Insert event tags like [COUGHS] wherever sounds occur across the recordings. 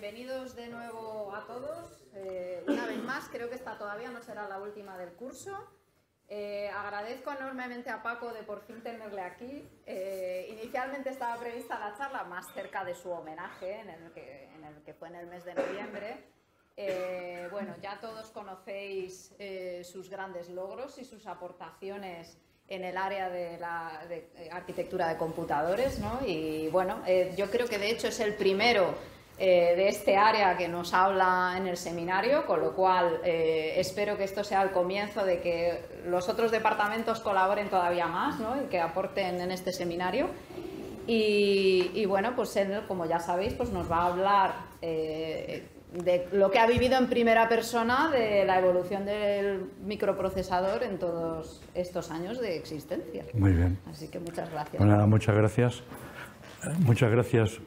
bienvenidos de nuevo a todos. Eh, una vez más, creo que esta todavía no será la última del curso. Eh, agradezco enormemente a Paco de por fin tenerle aquí. Eh, inicialmente estaba prevista la charla más cerca de su homenaje, en el que, fue en el mes de noviembre. bueno, ya todos conocéis sus grandes logros y sus aportaciones en el área de la arquitectura de computadores, ¿no? Y bueno, yo creo que de hecho es el primero eh, de este área que nos habla en el seminario, con lo cual eh, espero que esto sea el comienzo de que los otros departamentos colaboren todavía más y que aporten en este seminario. Y, bueno, pues él, como ya sabéis, pues nos va a hablar eh, de lo que ha vivido en primera persona de la evolución del microprocesador en todos estos años de existencia. Muy bien. Así que muchas gracias. Pues muchas gracias. Muchas gracias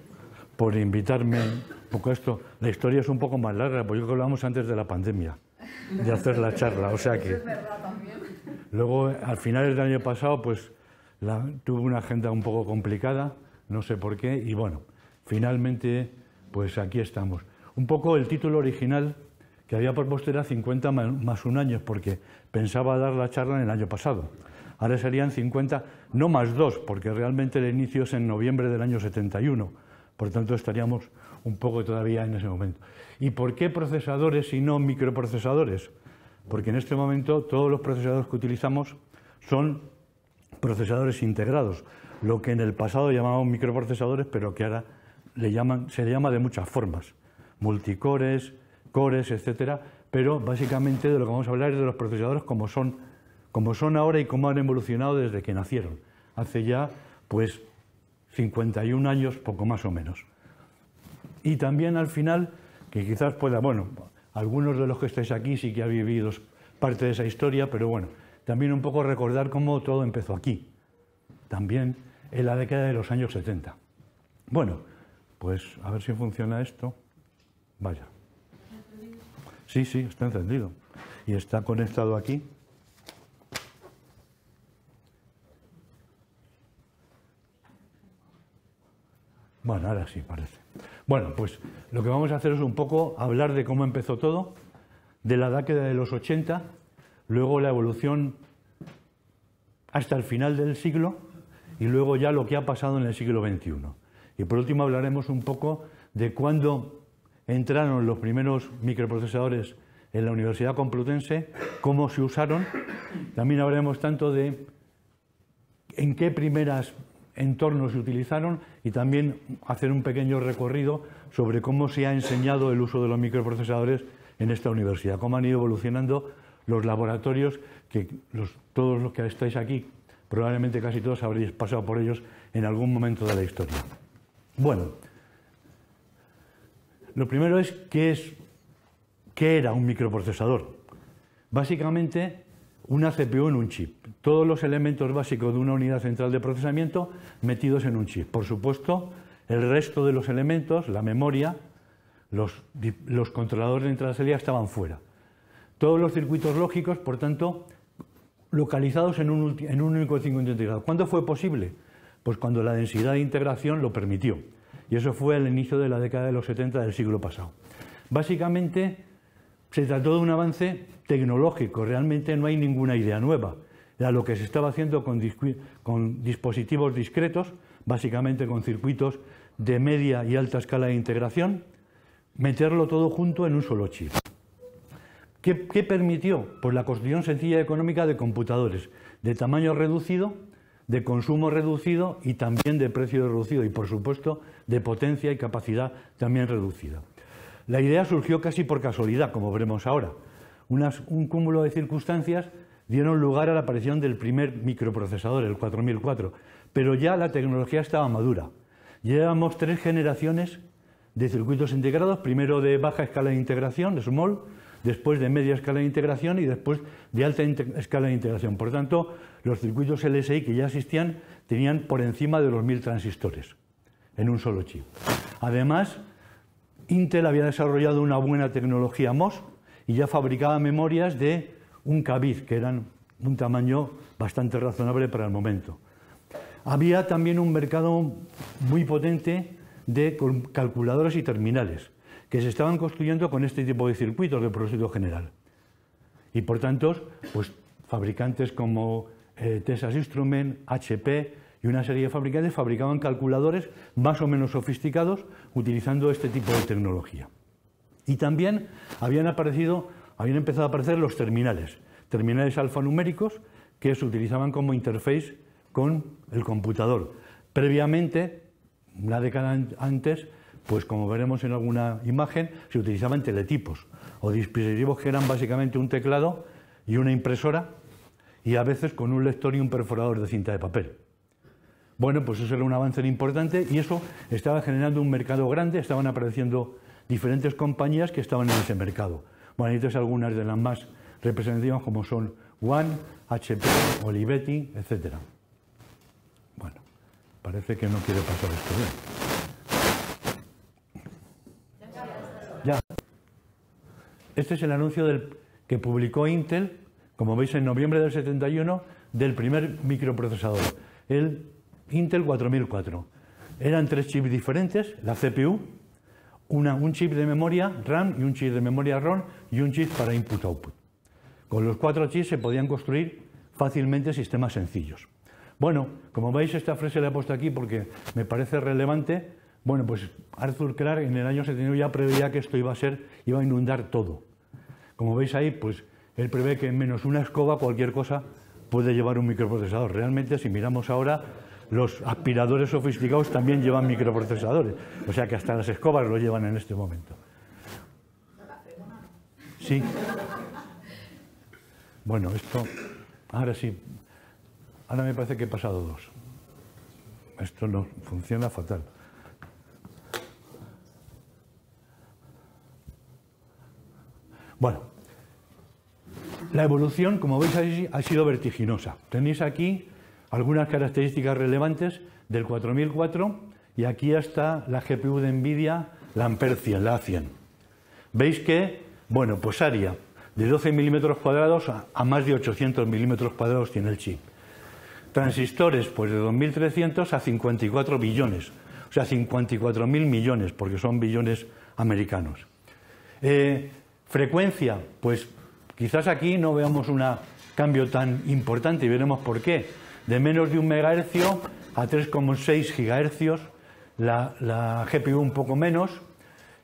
por invitarme un poco esto. La historia es un poco más larga, porque yo creo que hablamos antes de la pandemia, de hacer la charla. O sea que. Luego, al final del año pasado, pues la, tuve una agenda un poco complicada, no sé por qué, y bueno, finalmente, pues aquí estamos. Un poco el título original que había propuesto era 50 más un año, porque pensaba dar la charla en el año pasado. Ahora serían 50, no más dos, porque realmente el inicio es en noviembre del año 71 por lo tanto, estaríamos un poco todavía en ese momento. ¿Y por qué procesadores y no microprocesadores? Porque en este momento todos los procesadores que utilizamos son procesadores integrados, lo que en el pasado llamaban microprocesadores, pero que ahora le llaman, se le llama de muchas formas, multicores, cores, etcétera, pero básicamente de lo que vamos a hablar es de los procesadores como son, como son ahora y cómo han evolucionado desde que nacieron. Hace ya pues 51 años, poco más o menos. Y también al final, que quizás pueda, bueno, algunos de los que estáis aquí sí que han vivido parte de esa historia, pero bueno, también un poco recordar cómo todo empezó aquí, también en la década de los años 70. Bueno, pues a ver si funciona esto. Vaya. Sí, sí, está encendido. Y está conectado aquí. Bueno, ahora sí parece. Bueno, pues lo que vamos a hacer es un poco hablar de cómo empezó todo, de la década de los 80, luego la evolución hasta el final del siglo y luego ya lo que ha pasado en el siglo XXI. Y por último hablaremos un poco de cuándo entraron los primeros microprocesadores en la Universidad Complutense, cómo se usaron. También hablaremos tanto de en qué primeras entornos se utilizaron y también hacer un pequeño recorrido sobre cómo se ha enseñado el uso de los microprocesadores en esta universidad, cómo han ido evolucionando los laboratorios que todos los que estáis aquí, probablemente casi todos habréis pasado por ellos en algún momento de la historia. Bueno, lo primero es qué, es, qué era un microprocesador. Básicamente una CPU en un chip, todos los elementos básicos de una unidad central de procesamiento metidos en un chip. Por supuesto, el resto de los elementos, la memoria, los, controladores de entrada y salida estaban fuera. Todos los circuitos lógicos, por tanto, localizados en un, único circuito integrado. ¿Cuándo fue posible? Pues cuando la densidad de integración lo permitió. Y eso fue el inicio de la década de los 70 del siglo pasado. Básicamente, se trató de un avance tecnológico, realmente no hay ninguna idea nueva. Era lo que se estaba haciendo con, dispositivos discretos, básicamente con circuitos de media y alta escala de integración, meterlo todo junto en un solo chip. ¿Qué, permitió? Pues la construcción sencilla y económica de computadores de tamaño reducido, de consumo reducido y también de precio reducido y, por supuesto, de potencia y capacidad también reducida. La idea surgió casi por casualidad, como veremos ahora. un cúmulo de circunstancias dieron lugar a la aparición del primer microprocesador, el 4004, pero ya la tecnología estaba madura. Llevábamos tres generaciones de circuitos integrados, primero de baja escala de integración, de small, después de media escala de integración y después de alta escala de integración. Por tanto, los circuitos LSI que ya existían tenían por encima de los mil transistores en un solo chip. Además, Intel había desarrollado una buena tecnología MOS y ya fabricaba memorias de un cabiz que eran un tamaño bastante razonable para el momento. Había también un mercado muy potente de calculadoras y terminales que se estaban construyendo con este tipo de circuitos de propósito general. Y por tanto, pues fabricantes como eh, Texas Instrument, HP, y una serie de fabricantes fabricaban calculadores más o menos sofisticados utilizando este tipo de tecnología. Y también habían aparecido, habían empezado a aparecer los terminales, terminales alfanuméricos que se utilizaban como interface con el computador. Previamente, una década antes, pues como veremos en alguna imagen, se utilizaban teletipos o dispositivos que eran básicamente un teclado y una impresora y a veces con un lector y un perforador de cinta de papel. Bueno, pues eso era un avance importante y eso estaba generando un mercado grande, estaban apareciendo diferentes compañías que estaban en ese mercado. Bueno, entonces algunas de las más representativas como son One, HP, Olivetti, etcétera. Bueno, parece que no quiere pasar esto bien. Ya. Este es el anuncio que publicó Intel, como veis en noviembre del 71, del primer microprocesador, el Intel 4004. Eran tres chips diferentes, la CPU, un chip de memoria RAM y un chip de memoria ROM y un chip para input-output. Con los cuatro chips se podían construir fácilmente sistemas sencillos. Bueno, como veis, esta frase la he puesto aquí porque me parece relevante. Bueno, pues Arthur Clarke en el año 79 ya preveía que esto iba a ser, iba a inundar todo. Como veis ahí, pues él prevé que en menos una escoba cualquier cosa puede llevar un microprocesador. Realmente, si miramos ahora, los aspiradores sofisticados también llevan microprocesadores. O sea que hasta las escobas lo llevan en este momento. Sí. Bueno, esto. Ahora sí. Ahora me parece que he pasado dos. Esto no funciona fatal. Bueno, la evolución, como veis, ha sido vertiginosa. Tenéis aquí algunas características relevantes del 4004 y aquí está la GPU de NVIDIA, la Ampercia, la a Veis que, bueno, pues área de 12 milímetros cuadrados a más de 800 milímetros cuadrados tiene el chip. Transistores, pues de 2.300 a 54 billones, o sea, 54.000 millones, porque son billones americanos. Eh, frecuencia, pues quizás aquí no veamos un cambio tan importante y veremos por qué de menos de un megahercio a 3,6 gigahercios, la, GPU un poco menos.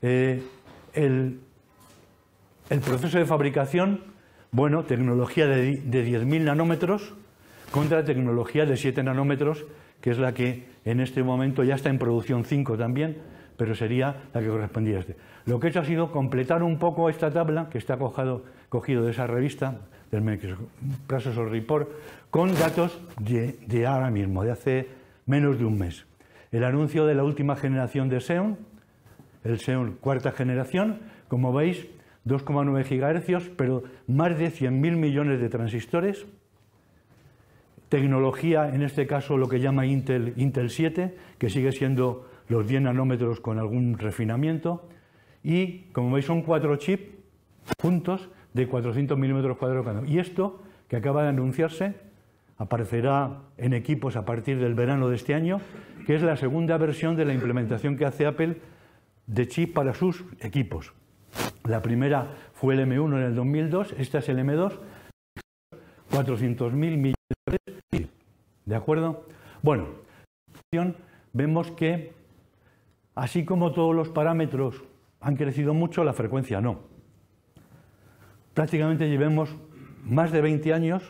Eh, el, proceso de fabricación, bueno, tecnología de, 10.000 nanómetros contra tecnología de 7 nanómetros, que es la que en este momento ya está en producción 5 también, pero sería la que correspondía a este. Lo que he hecho ha sido completar un poco esta tabla, que está cogido de esa revista, Report con datos de, ahora mismo, de hace menos de un mes. El anuncio de la última generación de Xeon, el Xeon cuarta generación, como veis, 2,9 GHz, pero más de 100.000 millones de transistores. Tecnología, en este caso lo que llama Intel, Intel 7, que sigue siendo los 10 nanómetros con algún refinamiento. Y como veis son cuatro chips juntos de 400 milímetros cuadrados cada Y esto, que acaba de anunciarse, aparecerá en equipos a partir del verano de este año, que es la segunda versión de la implementación que hace Apple de chip para sus equipos. La primera fue el M1 en el 2002, esta es el M2, 400.000 millones de ¿De acuerdo? Bueno, vemos que así como todos los parámetros han crecido mucho, la frecuencia no prácticamente llevemos más de 20 años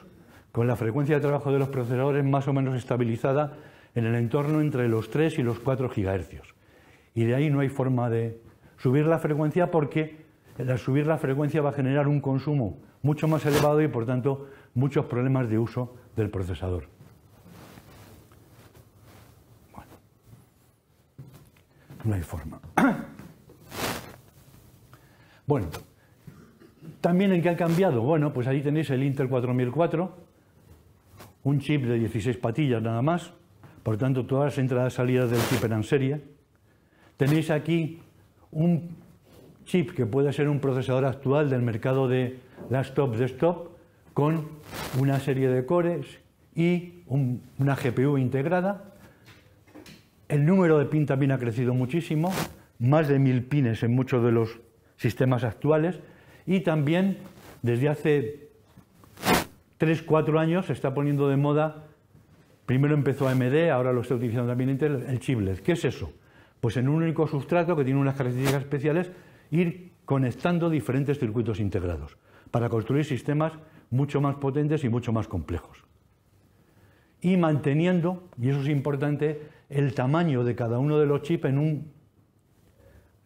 con la frecuencia de trabajo de los procesadores más o menos estabilizada en el entorno entre los 3 y los 4 GHz. Y de ahí no hay forma de subir la frecuencia porque al subir la frecuencia va a generar un consumo mucho más elevado y por tanto muchos problemas de uso del procesador. Bueno, no hay forma. [COUGHS] Bueno, también en qué ha cambiado, bueno, pues ahí tenéis el Intel 4004, un chip de 16 patillas nada más, por tanto todas las entradas y salidas del chip eran serie. Tenéis aquí un chip que puede ser un procesador actual del mercado de las de desktop con una serie de cores y una GPU integrada. El número de pines también ha crecido muchísimo, más de mil pines en muchos de los sistemas actuales, y también desde hace 3, 4 años se está poniendo de moda, primero empezó AMD, ahora lo está utilizando también Intel, el chiplet. ¿Qué es eso? Pues en un único sustrato que tiene unas características especiales, ir conectando diferentes circuitos integrados para construir sistemas mucho más potentes y mucho más complejos. Y manteniendo, y eso es importante, el tamaño de cada uno de los chips en un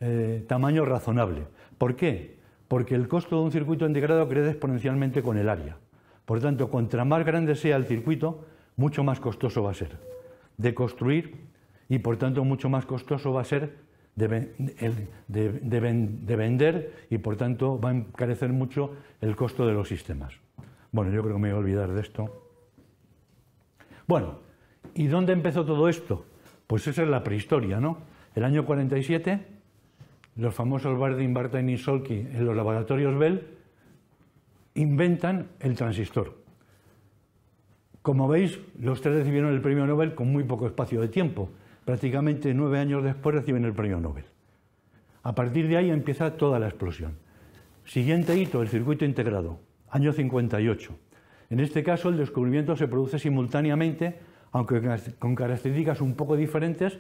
eh, tamaño razonable. ¿Por qué? porque el costo de un circuito integrado crece exponencialmente con el área. Por tanto, cuanto más grande sea el circuito, mucho más costoso va a ser de construir y, por tanto, mucho más costoso va a ser de, vender y, por tanto, va a encarecer mucho el costo de los sistemas. Bueno, yo creo que me voy a olvidar de esto. Bueno, ¿y dónde empezó todo esto? Pues esa es la prehistoria, ¿no? El año 47 los famosos Bardin, Bartain y Solki en los laboratorios Bell, inventan el transistor. Como veis, los tres recibieron el premio Nobel con muy poco espacio de tiempo. Prácticamente nueve años después reciben el premio Nobel. A partir de ahí empieza toda la explosión. Siguiente hito, el circuito integrado, año 58. En este caso, el descubrimiento se produce simultáneamente, aunque con características un poco diferentes,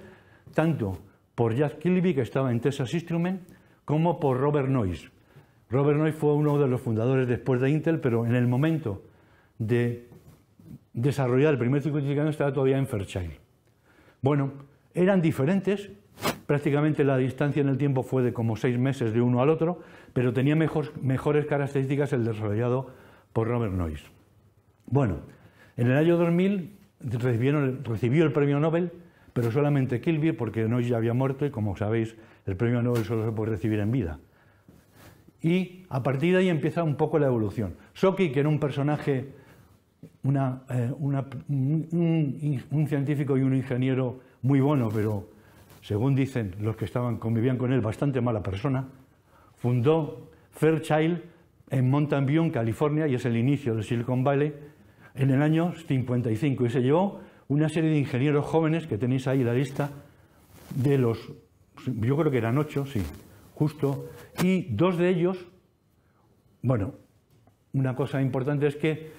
tanto por Jack Kilby, que estaba en Texas Instruments, como por Robert Noyce. Robert Noyce fue uno de los fundadores después de Intel, pero en el momento de desarrollar el primer circuito integrado estaba todavía en Fairchild. Bueno, eran diferentes, prácticamente la distancia en el tiempo fue de como seis meses de uno al otro, pero tenía mejores características el desarrollado por Robert Noyce. Bueno, en el año 2000 recibió el premio Nobel pero solamente Kilby, porque no ya había muerto y como sabéis, el premio Nobel solo se puede recibir en vida. Y a partir de ahí empieza un poco la evolución. soki que era un personaje, eh, un, científico y un ingeniero muy bueno, pero según dicen los que estaban, convivían con él, bastante mala persona, fundó Fairchild en Mountain View, en California, y es el inicio del Silicon Valley, en el año 55, y se llevó una serie de ingenieros jóvenes, que tenéis ahí la lista, de los, yo creo que eran ocho, sí, justo, y dos de ellos, bueno, una cosa importante es que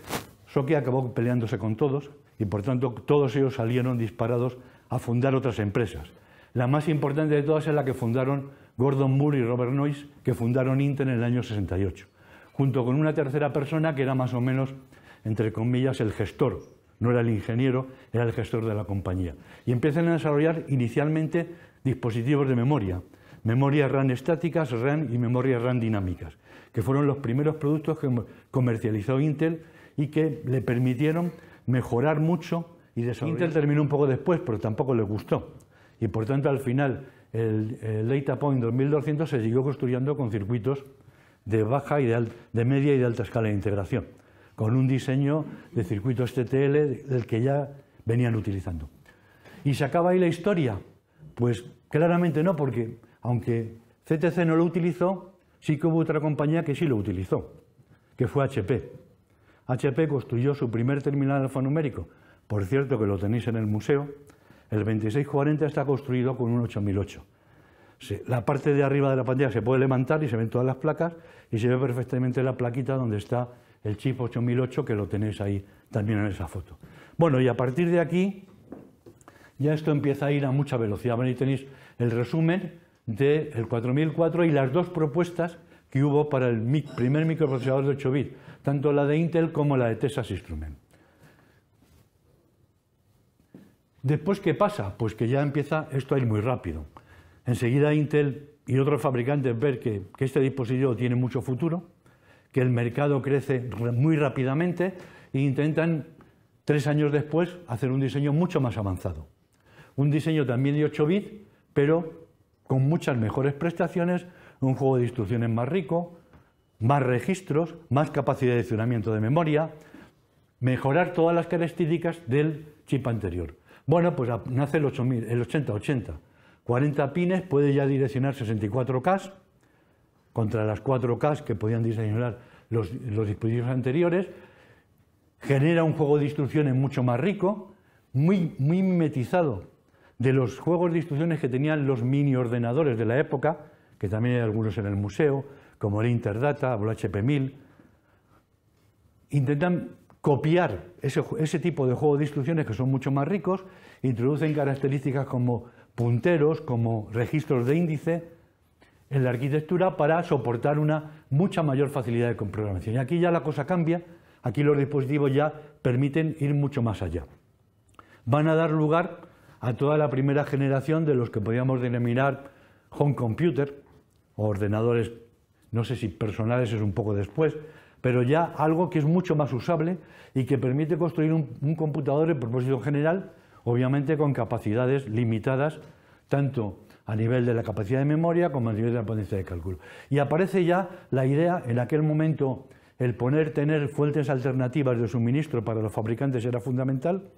Soquia acabó peleándose con todos y por tanto todos ellos salieron disparados a fundar otras empresas. La más importante de todas es la que fundaron Gordon Moore y Robert Noyce, que fundaron Intel en el año 68, junto con una tercera persona que era más o menos, entre comillas, el gestor no era el ingeniero, era el gestor de la compañía. Y empiezan a desarrollar inicialmente dispositivos de memoria, memorias RAM estáticas, RAM y memorias RAM dinámicas, que fueron los primeros productos que comercializó Intel y que le permitieron mejorar mucho y Intel terminó un poco después, pero tampoco le gustó. Y por tanto, al final, el, el Data Point 2200 se siguió construyendo con circuitos de baja y de media y de alta escala de integración con un diseño de circuitos TTL del que ya venían utilizando. ¿Y se acaba ahí la historia? Pues claramente no, porque aunque CTC no lo utilizó, sí que hubo otra compañía que sí lo utilizó, que fue HP. HP construyó su primer terminal alfanumérico, por cierto que lo tenéis en el museo, el 2640 está construido con un 8008. La parte de arriba de la pantalla se puede levantar y se ven todas las placas y se ve perfectamente la plaquita donde está el chip 8008 que lo tenéis ahí también en esa foto. Bueno, y a partir de aquí ya esto empieza a ir a mucha velocidad. Bueno, ahí tenéis el resumen del 4004 y las dos propuestas que hubo para el primer microprocesador de 8 bits, tanto la de Intel como la de Texas Instrument. Después, ¿qué pasa? Pues que ya empieza esto a ir muy rápido. Enseguida Intel y otros fabricantes ver que este dispositivo tiene mucho futuro, que el mercado crece muy rápidamente e intentan, tres años después, hacer un diseño mucho más avanzado. Un diseño también de 8 bits, pero con muchas mejores prestaciones, un juego de instrucciones más rico, más registros, más capacidad de adicionamiento de memoria, mejorar todas las características del chip anterior. Bueno, pues nace el 8080. 80, 40 pines puede ya direccionar 64K, contra las 4K que podían diseñar los, dispositivos anteriores, genera un juego de instrucciones mucho más rico, muy, muy mimetizado de los juegos de instrucciones que tenían los mini ordenadores de la época, que también hay algunos en el museo, como el Interdata o el HP1000, intentan copiar ese, tipo de juegos de instrucciones que son mucho más ricos, introducen características como punteros, como registros de índice, en la arquitectura para soportar una mucha mayor facilidad de programación. Y aquí ya la cosa cambia, aquí los dispositivos ya permiten ir mucho más allá. Van a dar lugar a toda la primera generación de los que podríamos denominar home computer, o ordenadores, no sé si personales es un poco después, pero ya algo que es mucho más usable y que permite construir un, computador en propósito general, obviamente con capacidades limitadas, tanto a nivel de la capacidad de memoria como a nivel de la potencia de cálculo. Y aparece ya la idea, en aquel momento el poner, tener fuentes alternativas de suministro para los fabricantes era fundamental,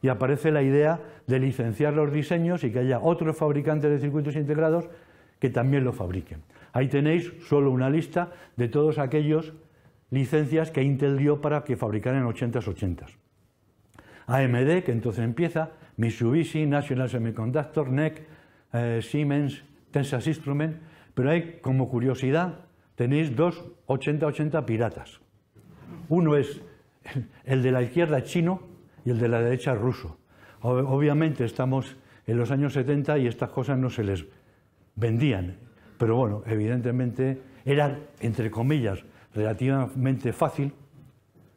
y aparece la idea de licenciar los diseños y que haya otros fabricantes de circuitos integrados que también lo fabriquen. Ahí tenéis solo una lista de todos aquellos licencias que Intel dio para que fabricaran 80s 80 AMD, que entonces empieza, Mitsubishi, National Semiconductor, NEC, eh, Siemens, Tensas Instrument, pero hay como curiosidad, tenéis dos 80-80 piratas. Uno es el de la izquierda chino y el de la derecha ruso. Obviamente estamos en los años 70 y estas cosas no se les vendían, pero bueno, evidentemente era, entre comillas, relativamente fácil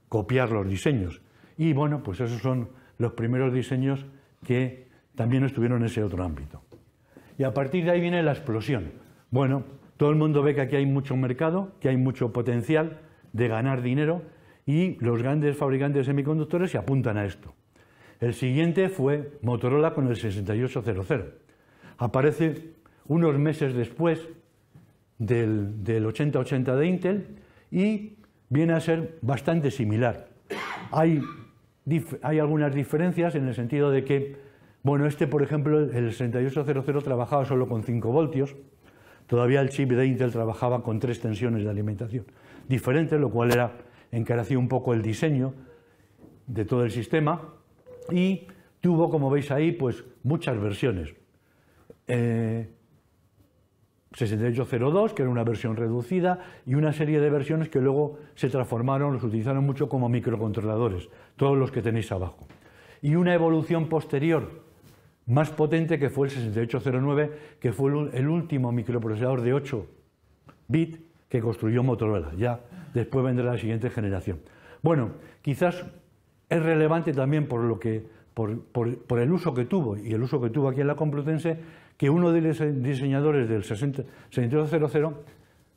copiar los diseños. Y bueno, pues esos son los primeros diseños que también estuvieron en ese otro ámbito y a partir de ahí viene la explosión. Bueno, todo el mundo ve que aquí hay mucho mercado, que hay mucho potencial de ganar dinero y los grandes fabricantes de semiconductores se apuntan a esto. El siguiente fue Motorola con el 6800. Aparece unos meses después del, 8080 de Intel y viene a ser bastante similar. Hay, hay algunas diferencias en el sentido de que bueno, este, por ejemplo, el 6800 trabajaba solo con 5 voltios. Todavía el chip de Intel trabajaba con tres tensiones de alimentación diferentes, lo cual era encarecía un poco el diseño de todo el sistema y tuvo, como veis ahí, pues muchas versiones. 6802, eh, que era una versión reducida, y una serie de versiones que luego se transformaron, los utilizaron mucho como microcontroladores, todos los que tenéis abajo. Y una evolución posterior más potente que fue el 6809, que fue el último microprocesador de 8 bits que construyó Motorola. Ya después vendrá la siguiente generación. Bueno, quizás es relevante también por, el uso que tuvo y el uso que tuvo aquí en la Complutense, que uno de los diseñadores del 6800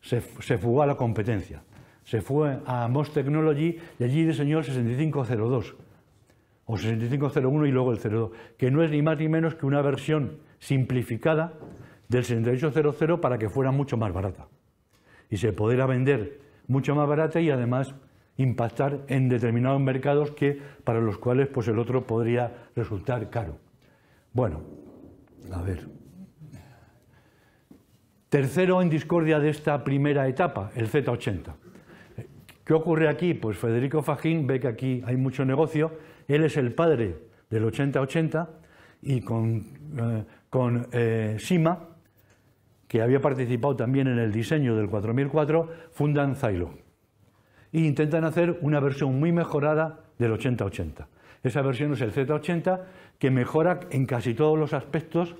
se, fugó a la competencia. Se fue a Most Technology y allí diseñó el 6502 o 6501 y luego el 02, que no es ni más ni menos que una versión simplificada del 6800 para que fuera mucho más barata. Y se pudiera vender mucho más barata y además impactar en determinados mercados que para los cuales pues el otro podría resultar caro. Bueno, a ver. Tercero en discordia de esta primera etapa, el Z80. ¿Qué ocurre aquí? Pues Federico Fajín ve que aquí hay mucho negocio él es el padre del 80-80 y con, eh, eh, Sima, que había participado también en el diseño del 4004, fundan Zylo. E intentan hacer una versión muy mejorada del 8080. Esa versión es el Z80, que mejora en casi todos los aspectos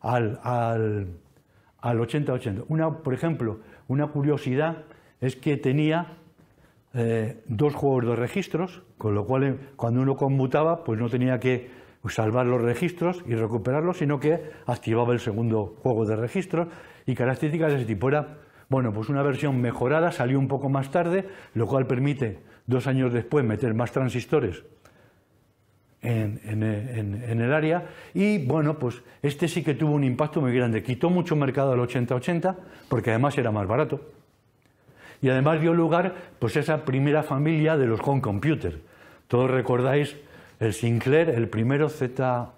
al, 80-80. 8080. Una, por ejemplo, una curiosidad es que tenía eh, dos juegos de registros, con lo cual eh, cuando uno conmutaba, pues no tenía que salvar los registros y recuperarlos, sino que activaba el segundo juego de registros y características de ese tipo. Era, bueno, pues una versión mejorada, salió un poco más tarde, lo cual permite dos años después meter más transistores en, el área y bueno, pues este sí que tuvo un impacto muy grande, quitó mucho mercado al 80-80 porque además era más barato y además dio lugar pues, esa primera familia de los home computers. Todos recordáis el Sinclair, el primero Z...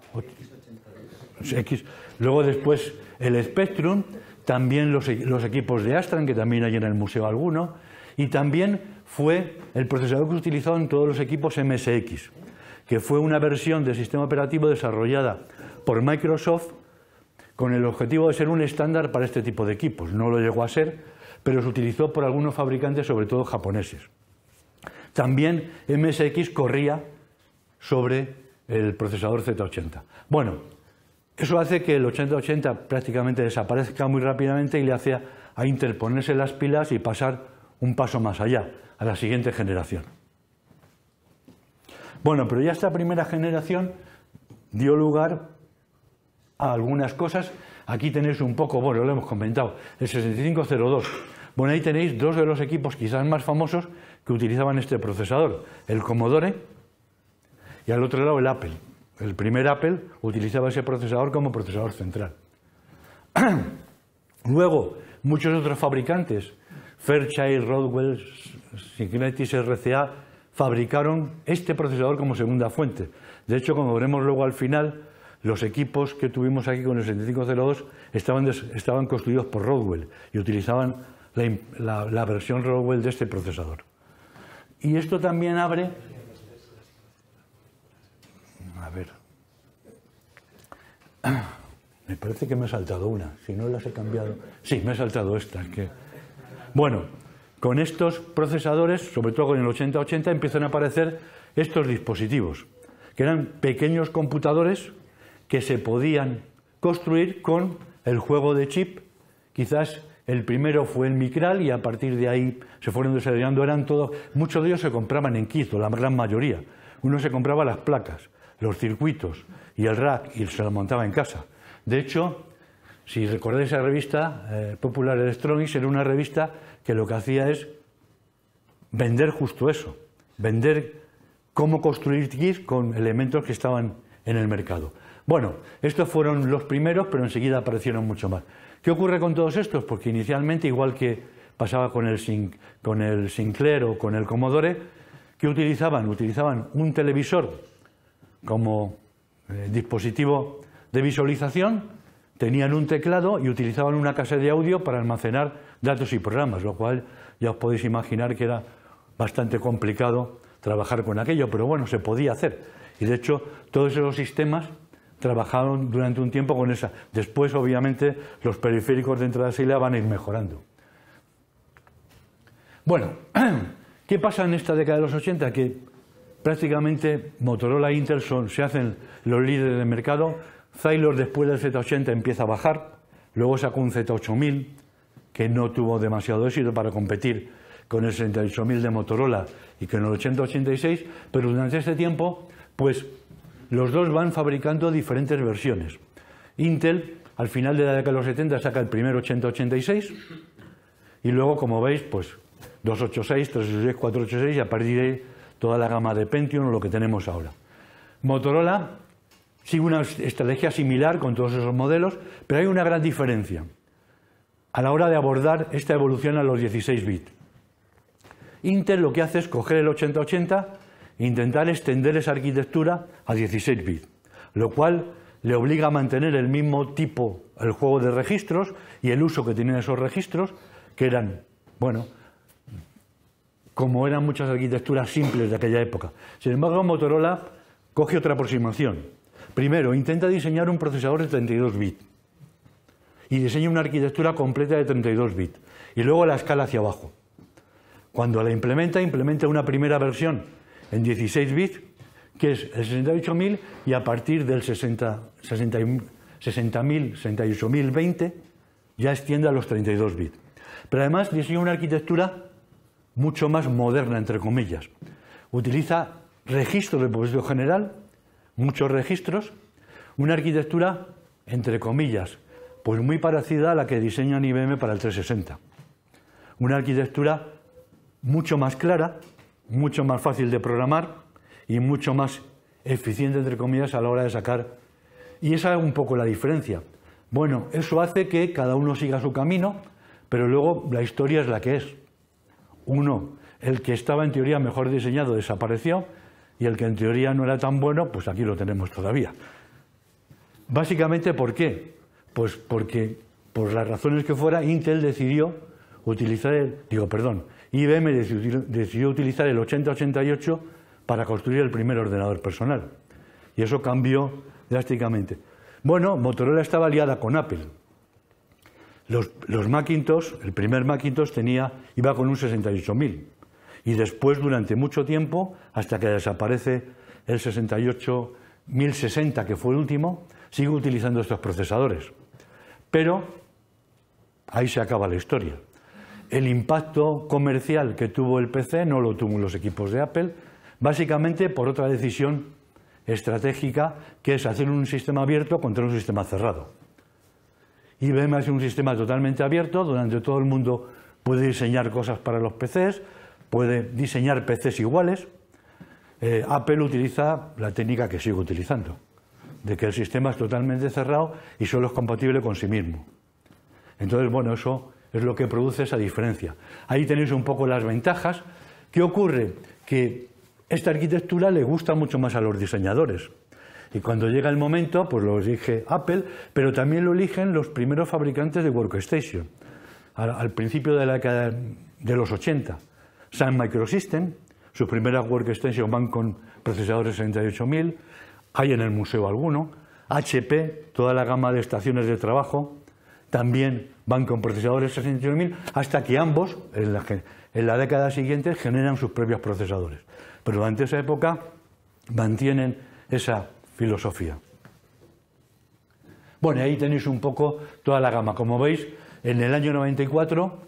X. Luego después el Spectrum, también e, los, equipos de Astran, que también hay en el museo alguno, y también fue el procesador que se utilizó en todos los equipos MSX, que fue una versión del sistema operativo desarrollada por Microsoft con el objetivo de ser un estándar para este tipo de equipos. No lo llegó a ser, pero se utilizó por algunos fabricantes, sobre todo japoneses. También MSX corría sobre el procesador Z80. Bueno, eso hace que el 8080 prácticamente desaparezca muy rápidamente y le hace a interponerse las pilas y pasar un paso más allá, a la siguiente generación. Bueno, pero ya esta primera generación dio lugar a algunas cosas Aquí tenéis un poco, bueno, lo hemos comentado, el 6502. Bueno, ahí tenéis dos de los equipos quizás más famosos que utilizaban este procesador, el Commodore y al otro lado el Apple. El primer Apple utilizaba ese procesador como procesador central. [CLEARS THROAT] Luego, muchos otros fabricantes, Fairchild, Rodwell, Synchronetics, RCA, fabricaron este procesador como segunda fuente. De hecho, como veremos luego al final, los equipos que tuvimos aquí con el 6502 estaban, estaban construidos por Rodwell y utilizaban la, versión Rodwell de este procesador. Y esto también abre... A ver. [CLEARS THROAT] Me parece que me he saltado una, si no las he cambiado. Sí, me he saltado esta. Que... Bueno, con estos procesadores, sobre todo con el 8080, empiezan a aparecer estos dispositivos, que eran pequeños computadores que se podían construir con el juego de chip. Quizás el primero fue el Micral y a partir de ahí se fueron desarrollando. Eran todos, muchos de ellos se compraban en Quito, la gran mayoría. Uno se compraba las placas, los circuitos y el rack y se lo montaba en casa. De hecho, si recordáis esa revista, popular eh, Popular Electronics, era una revista que lo que hacía es vender justo eso, vender cómo construir kits con elementos que estaban en el mercado. Bueno, estos fueron los primeros, pero enseguida aparecieron mucho más. ¿Qué ocurre con todos estos? Porque inicialmente, igual que pasaba con el, con el Sinclair o con el Commodore, ¿qué utilizaban? Utilizaban un televisor como eh, dispositivo de visualización, tenían un teclado y utilizaban una casa de audio para almacenar datos y programas, lo cual ya os podéis imaginar que era bastante complicado trabajar con aquello, pero bueno, se podía hacer. Y de hecho, todos esos sistemas trabajaron durante un tiempo con esa. Después, obviamente, los periféricos dentro de la van a ir mejorando. Bueno, [CLEARS THROAT] ¿qué pasa en esta década de los 80? Que prácticamente Motorola e Intel se hacen los líderes del mercado. Zylor después del Z80 empieza a bajar, luego sacó un Z8000 que no tuvo demasiado éxito para competir con el 68000 de Motorola y con el 8086, pero durante este tiempo pues los dos van fabricando diferentes versiones. Intel, al final de la década de los 70, saca el primer 8086 y luego, como veis, pues 286, 386, 486 y a partir de toda la gama de Pentium o lo que tenemos ahora. Motorola sigue una estrategia similar con todos esos modelos, pero hay una gran diferencia a la hora de abordar esta evolución a los 16 bits. Intel lo que hace es coger el 8080 intentar extender esa arquitectura a 16 bits, lo cual le obliga a mantener el mismo tipo, el juego de registros y el uso que tienen esos registros, que eran, bueno, como eran muchas arquitecturas simples de aquella época. Sin embargo, Motorola coge otra aproximación. Primero, intenta diseñar un procesador de 32 bits y diseña una arquitectura completa de 32 bits y luego la escala hacia abajo. Cuando la implementa, implementa una primera versión en 16 bits, que es el 68000 y a partir del 60, 60.000, 68.020, ya extiende a los 32 bits. Pero además diseña una arquitectura mucho más moderna, entre comillas. Utiliza registros de propósito general, muchos registros, una arquitectura, entre comillas, pues muy parecida a la que diseñan IBM para el 360. Una arquitectura mucho más clara, mucho más fácil de programar y mucho más eficiente, entre comillas, a la hora de sacar. Y esa es un poco la diferencia. Bueno, eso hace que cada uno siga su camino, pero luego la historia es la que es. Uno, el que estaba en teoría mejor diseñado desapareció y el que en teoría no era tan bueno, pues aquí lo tenemos todavía. Básicamente, ¿por qué? Pues porque, por las razones que fuera, Intel decidió utilizar el, digo, perdón, IBM e decidió utilizar el 8088 para construir el primer ordenador personal. Y eso cambió drásticamente. Bueno, Motorola estaba aliada con Apple. Los, Macintosh, el primer Macintosh tenía, iba con un 68.000. Y después, durante mucho tiempo, hasta que desaparece el 68060, que fue el último, sigue utilizando estos procesadores. Pero ahí se acaba la historia el impacto comercial que tuvo el PC no lo tuvo los equipos de Apple, básicamente por otra decisión estratégica que es hacer un sistema abierto contra un sistema cerrado. IBM hace un sistema totalmente abierto donde todo el mundo puede diseñar cosas para los PCs, puede diseñar PCs iguales. Eh, Apple utiliza la técnica que sigue utilizando, de que el sistema es totalmente cerrado y solo es compatible con sí mismo. Entonces, bueno, eso es lo que produce esa diferencia. Ahí tenéis un poco las ventajas. ¿Qué ocurre? Que esta arquitectura le gusta mucho más a los diseñadores. Y cuando llega el momento, pues lo elige Apple, pero también lo eligen los primeros fabricantes de Workstation, al, principio de la década de los 80. Sun Microsystem, sus primeras Workstation van con procesadores 68000, hay en el museo alguno, HP, toda la gama de estaciones de trabajo, también van con procesadores 68000 hasta que ambos, en la, década siguiente, generan sus propios procesadores. Pero durante esa época mantienen esa filosofía. Bueno, ahí tenéis un poco toda la gama. Como veis, en el año 94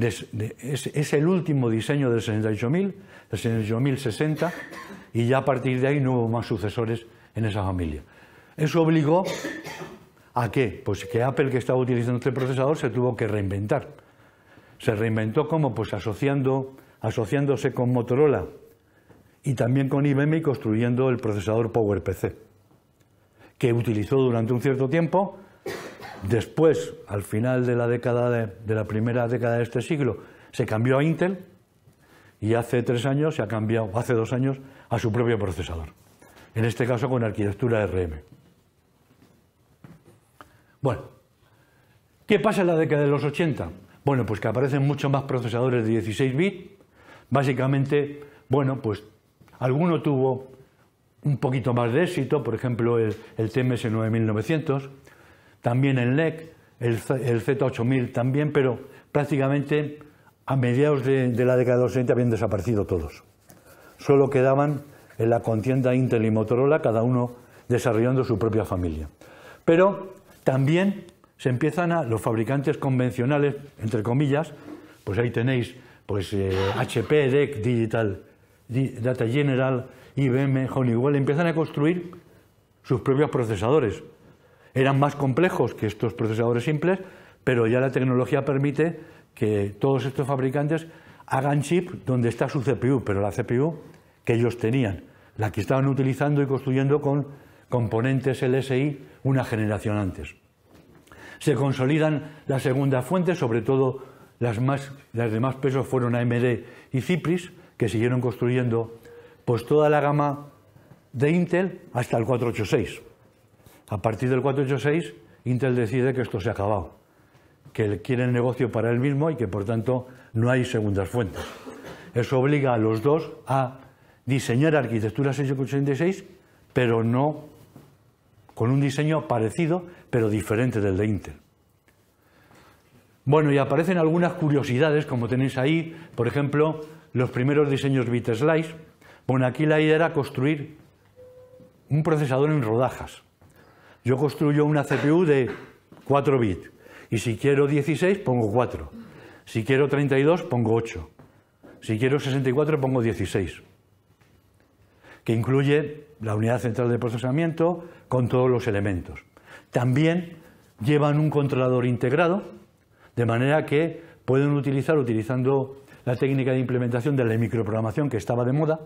es, el último diseño del 68.000, del 68.060, y ya a partir de ahí no hubo más sucesores en esa familia. Eso obligó ¿A qué? Pues que Apple, que estaba utilizando este procesador, se tuvo que reinventar. Se reinventó como pues asociándose con Motorola y también con IBM y construyendo el procesador PowerPC, que utilizó durante un cierto tiempo. Después, al final de la década la primera década de este siglo, se cambió a Intel y hace tres años se ha cambiado, hace dos años, a su propio procesador. En este caso con arquitectura RM. Bueno, ¿qué pasa en la década de los 80? Bueno, pues que aparecen muchos más procesadores de 16 bits. Básicamente, bueno, pues alguno tuvo un poquito más de éxito, por ejemplo, el, TMS 9900, también el NEC, el, Z8000 también, pero prácticamente a mediados de, la década de los 80 habían desaparecido todos. Solo quedaban en la contienda Intel y Motorola, cada uno desarrollando su propia familia. Pero también se empiezan a los fabricantes convencionales, entre comillas, pues ahí tenéis pues, HP, eh, DEC, Digital, Data General, IBM, Honeywell, empiezan a construir sus propios procesadores. Eran más complejos que estos procesadores simples, pero ya la tecnología permite que todos estos fabricantes hagan chip donde está su CPU, pero la CPU que ellos tenían, la que estaban utilizando y construyendo con componentes LSI una generación antes. Se consolidan las segundas fuentes, sobre todo las, más, las de más peso fueron AMD y Cypris, que siguieron construyendo pues, toda la gama de Intel hasta el 486. A partir del 486, Intel decide que esto se ha acabado, que quiere el negocio para él mismo y que por tanto no hay segundas fuentes. Eso obliga a los dos a diseñar arquitecturas 686, pero no con un diseño parecido pero diferente del de Intel. Bueno, y aparecen algunas curiosidades, como tenéis ahí, por ejemplo, los primeros diseños bit slice. Bueno, aquí la idea era construir un procesador en rodajas. Yo construyo una CPU de 4 bits y si quiero 16 pongo 4. Si quiero 32 pongo 8. Si quiero 64 pongo 16 que incluye la unidad central de procesamiento con todos los elementos. También llevan un controlador integrado, de manera que pueden utilizar, utilizando la técnica de implementación de la microprogramación que estaba de moda,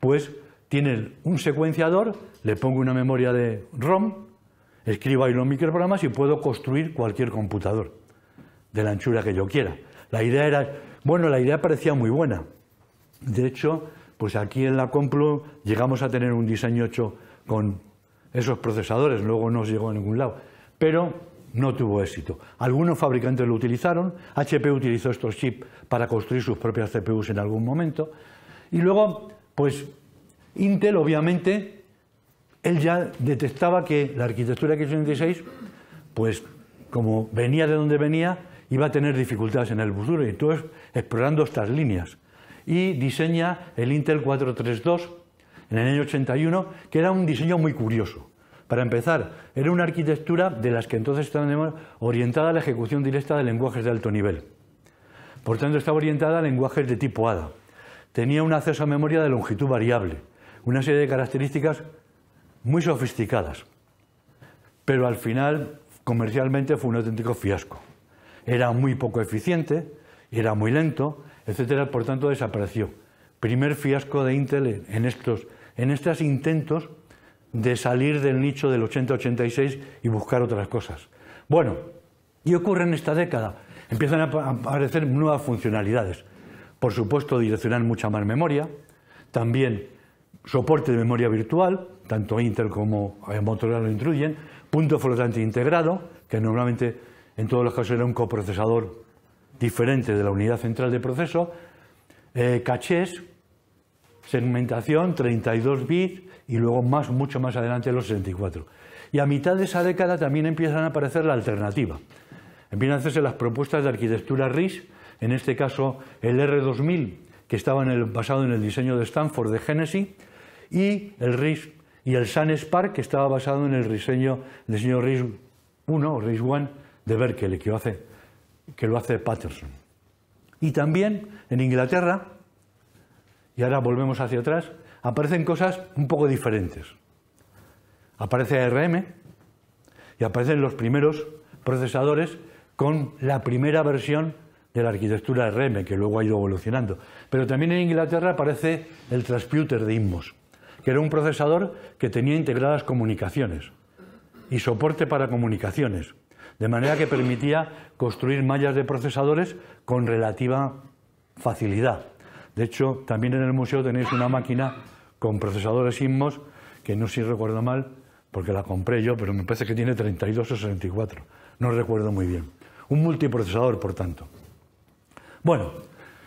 pues tienen un secuenciador, le pongo una memoria de ROM, escribo ahí los microprogramas y puedo construir cualquier computador de la anchura que yo quiera. La idea era, bueno, la idea parecía muy buena. De hecho, pues aquí en la Complu llegamos a tener un diseño hecho con esos procesadores, luego no llegó a ningún lado, pero no tuvo éxito. Algunos fabricantes lo utilizaron, HP utilizó estos chips para construir sus propias CPUs en algún momento, y luego, pues Intel obviamente, él ya detectaba que la arquitectura x86, pues como venía de donde venía, iba a tener dificultades en el futuro, y entonces explorando estas líneas y diseña el Intel 432 en el año 81, que era un diseño muy curioso. Para empezar, era una arquitectura de las que entonces estaban orientada a la ejecución directa de lenguajes de alto nivel. Por tanto, estaba orientada a lenguajes de tipo ADA. Tenía un acceso a memoria de longitud variable, una serie de características muy sofisticadas. Pero al final, comercialmente, fue un auténtico fiasco. Era muy poco eficiente, era muy lento, etcétera, por tanto desapareció. Primer fiasco de Intel en estos, en estos intentos de salir del nicho del 80-86 y buscar otras cosas. Bueno, y ocurre en esta década. Empiezan a aparecer nuevas funcionalidades. Por supuesto, direccionar mucha más memoria, también soporte de memoria virtual, tanto Intel como eh, Motorola lo incluyen, punto flotante integrado, que normalmente en todos los casos era un coprocesador diferente de la unidad central de proceso, eh, cachés, segmentación, 32 bits y luego más, mucho más adelante los 64. Y a mitad de esa década también empiezan a aparecer la alternativa. Empiezan a hacerse las propuestas de arquitectura RIS, en este caso el R2000, que estaba en el, basado en el diseño de Stanford de Genesis, y el RIS y el Sun Spark, que estaba basado en el diseño, el diseño RIS 1 o 1 de Berkeley, que lo hace que lo hace Patterson. Y también en Inglaterra, y ahora volvemos hacia atrás, aparecen cosas un poco diferentes. Aparece ARM y aparecen los primeros procesadores con la primera versión de la arquitectura RM, que luego ha ido evolucionando. Pero también en Inglaterra aparece el transputer de INMOS, que era un procesador que tenía integradas comunicaciones y soporte para comunicaciones de manera que permitía construir mallas de procesadores con relativa facilidad. De hecho, también en el museo tenéis una máquina con procesadores INMOS, que no sé si recuerdo mal, porque la compré yo, pero me parece que tiene 32 o 64, no recuerdo muy bien. Un multiprocesador, por tanto. Bueno,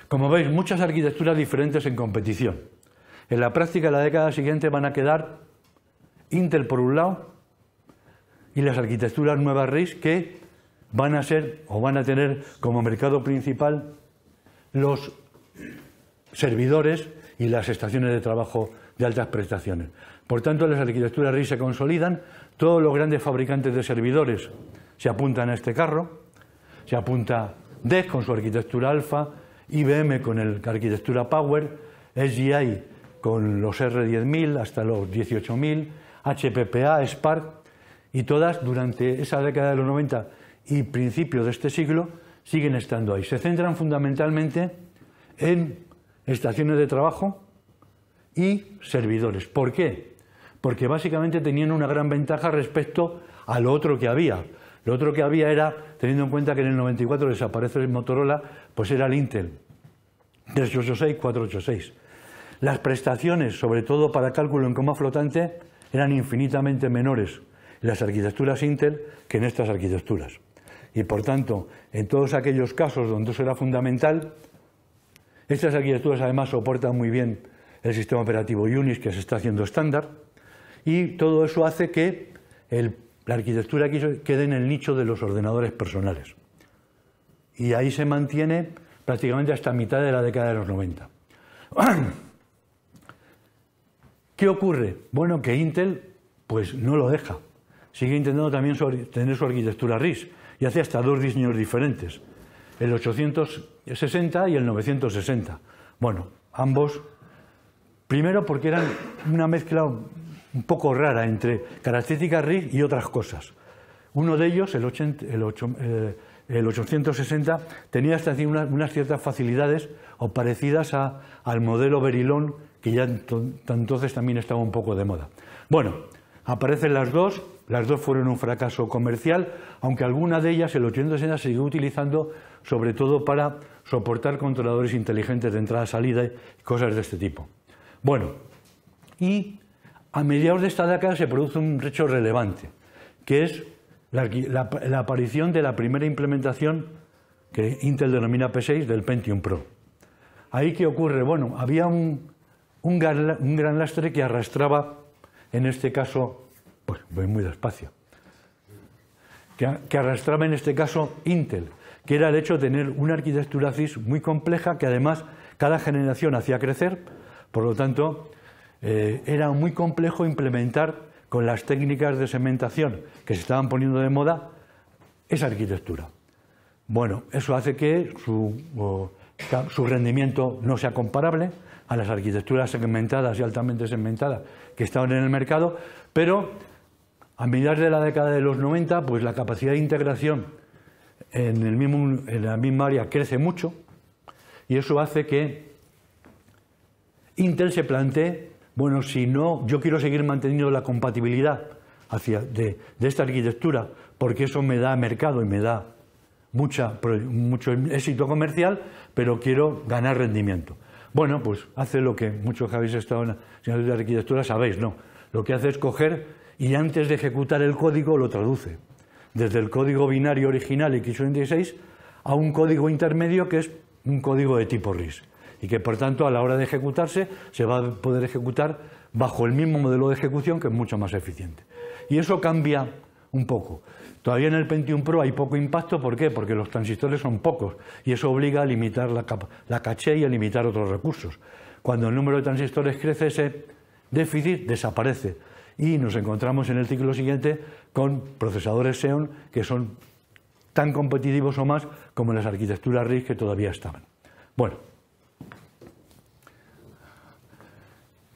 como veis, muchas arquitecturas diferentes en competición. En la práctica, la década siguiente van a quedar Intel por un lado y las arquitecturas nuevas RIS que van a ser o van a tener como mercado principal los servidores y las estaciones de trabajo de altas prestaciones. Por tanto, las arquitecturas RIS se consolidan, todos los grandes fabricantes de servidores se apuntan a este carro, se apunta DES con su arquitectura alfa, IBM con el, arquitectura Power, SGI con los R10000 hasta los 18000, HPPA, Spark, y todas durante esa década de los 90 y principio de este siglo siguen estando ahí. Se centran fundamentalmente en estaciones de trabajo y servidores. ¿Por qué? Porque básicamente tenían una gran ventaja respecto a lo otro que había. Lo otro que había era, teniendo en cuenta que en el 94 desaparece el Motorola, pues era el Intel 386, 486. Las prestaciones, sobre todo para cálculo en coma flotante, eran infinitamente menores las arquitecturas Intel que en estas arquitecturas. Y por tanto, en todos aquellos casos donde eso era fundamental, estas arquitecturas además soportan muy bien el sistema operativo Unix que se está haciendo estándar y todo eso hace que la arquitectura aquí quede en el nicho de los ordenadores personales. Y ahí se mantiene prácticamente hasta mitad de la década de los 90. [CLEARS THROAT] ¿Qué ocurre? Bueno, que Intel pues no lo deja sigue intentando también tener su arquitectura RIS y hace hasta dos diseños diferentes, el 860 y el 960. Bueno, ambos, primero porque eran una mezcla un poco rara entre características RIS y otras cosas. Uno de ellos, el, 860, eh, tenía hasta unas ciertas facilidades o parecidas al modelo Berilón, que ya entonces también estaba un poco de moda. Bueno, aparecen las dos las dos fueron un fracaso comercial, aunque alguna de ellas, el 860, se siguió utilizando sobre todo para soportar controladores inteligentes de entrada-salida y cosas de este tipo. Bueno, y a mediados de esta década se produce un hecho relevante, que es la, aparición de la primera implementación que Intel denomina P6 del Pentium Pro. Ahí que ocurre, bueno, había un, gran, un gran lastre que arrastraba, en este caso, pues voy muy despacio. Que, arrastraba en este caso Intel, que era el hecho de tener una arquitectura CIS muy compleja que además cada generación hacía crecer, por lo tanto eh, era muy complejo implementar con las técnicas de segmentación que se estaban poniendo de moda esa arquitectura. Bueno, eso hace que su, su rendimiento no sea comparable a las arquitecturas segmentadas y altamente segmentadas que estaban en el mercado, pero a mediados de la década de los 90, pues la capacidad de integración en, el mismo, la misma área crece mucho y eso hace que Intel se plantee, bueno, si no, yo quiero seguir manteniendo la compatibilidad hacia de, esta arquitectura porque eso me da mercado y me da mucha, mucho éxito comercial, pero quiero ganar rendimiento. Bueno, pues hace lo que muchos que habéis estado en la arquitectura sabéis, ¿no? Lo que hace es coger y antes de ejecutar el código lo traduce desde el código binario original x86 a un código intermedio que es un código de tipo RIS y que por tanto a la hora de ejecutarse se va a poder ejecutar bajo el mismo modelo de ejecución que es mucho más eficiente. Y eso cambia un poco. Todavía en el Pentium Pro hay poco impacto, ¿por qué? Porque los transistores son pocos y eso obliga a limitar la, la caché y a limitar otros recursos. Cuando el número de transistores crece, ese déficit desaparece y nos encontramos en el ciclo siguiente con procesadores Xeon que son tan competitivos o más como las arquitecturas RISC que todavía estaban. Bueno,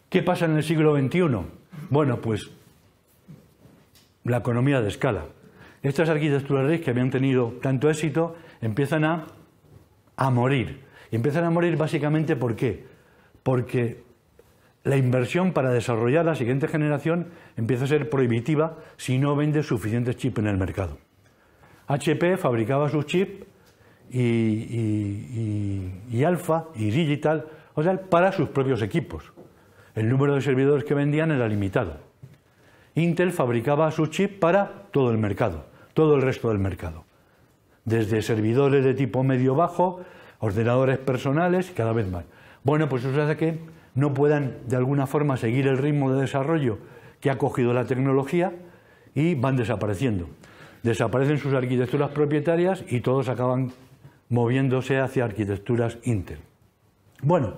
¿qué pasa en el siglo XXI? Bueno, pues la economía de escala. Estas arquitecturas RISC que habían tenido tanto éxito empiezan a, a morir. Y empiezan a morir básicamente ¿por qué? Porque la inversión para desarrollar la siguiente generación empieza a ser prohibitiva si no vende suficientes chips en el mercado. HP fabricaba sus chips y, y, y, y Digital o sea, para sus propios equipos. El número de servidores que vendían era limitado. Intel fabricaba sus chips para todo el mercado, todo el resto del mercado. Desde servidores de tipo medio-bajo, ordenadores personales, y cada vez más. Bueno, pues eso hace que no puedan de alguna forma seguir el ritmo de desarrollo que ha cogido la tecnología y van desapareciendo. Desaparecen sus arquitecturas propietarias y todos acaban moviéndose hacia arquitecturas Intel. Bueno,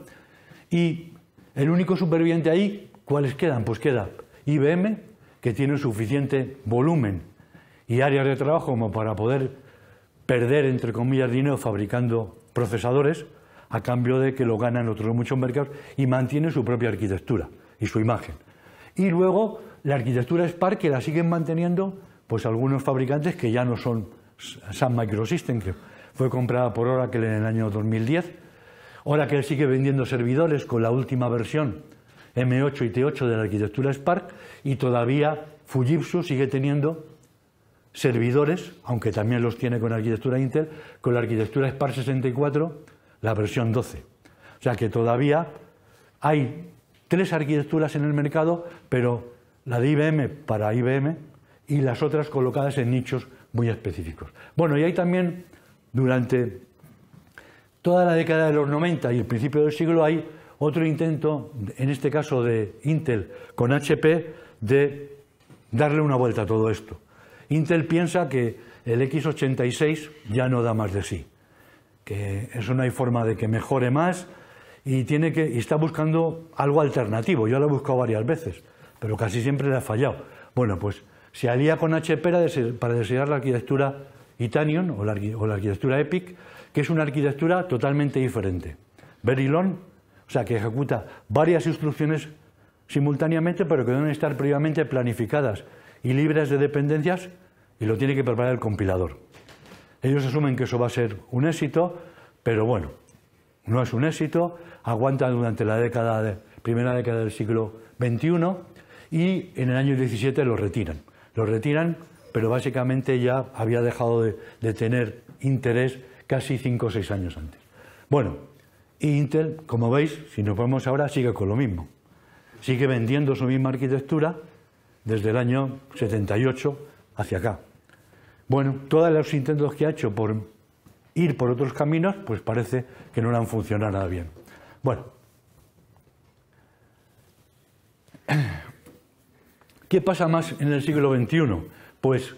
y el único superviviente ahí, ¿cuáles quedan? Pues queda IBM, que tiene suficiente volumen y áreas de trabajo como para poder perder, entre comillas, dinero fabricando procesadores, a cambio de que lo ganan otros muchos mercados y mantiene su propia arquitectura y su imagen. Y luego la arquitectura Spark que la siguen manteniendo pues algunos fabricantes que ya no son Sun Microsystems, que fue comprada por Oracle en el año 2010. Oracle sigue vendiendo servidores con la última versión M8 y T8 de la arquitectura Spark y todavía Fujitsu sigue teniendo servidores, aunque también los tiene con arquitectura Intel, con la arquitectura Spark 64 la versión 12. O sea que todavía hay tres arquitecturas en el mercado, pero la de IBM para IBM y las otras colocadas en nichos muy específicos. Bueno, y hay también durante toda la década de los 90 y el principio del siglo hay otro intento, en este caso de Intel con HP, de darle una vuelta a todo esto. Intel piensa que el X86 ya no da más de sí que eso no hay forma de que mejore más y, tiene que, está buscando algo alternativo. Yo lo he buscado varias veces, pero casi siempre le ha fallado. Bueno, pues se alía con HP para desarrollar la arquitectura Itanium o la, o la arquitectura EPIC, que es una arquitectura totalmente diferente. Verilon, o sea, que ejecuta varias instrucciones simultáneamente, pero que deben estar previamente planificadas y libres de dependencias, y lo tiene que preparar el compilador. Ellos asumen que eso va a ser un éxito, pero bueno, no es un éxito, aguantan durante la primera década del siglo XXI y en el año 17 lo retiran. Lo retiran, pero básicamente ya había dejado de, tener interés casi cinco o seis años antes. Bueno, Intel, como veis, si nos vamos ahora, sigue con lo mismo. Sigue vendiendo su misma arquitectura desde el año 78 hacia acá. Bueno, todos los intentos que ha hecho por ir por otros caminos, pues parece que no le han funcionado nada bien. Bueno, [CLEARS THROAT] ¿qué pasa más en el siglo XXI? Pues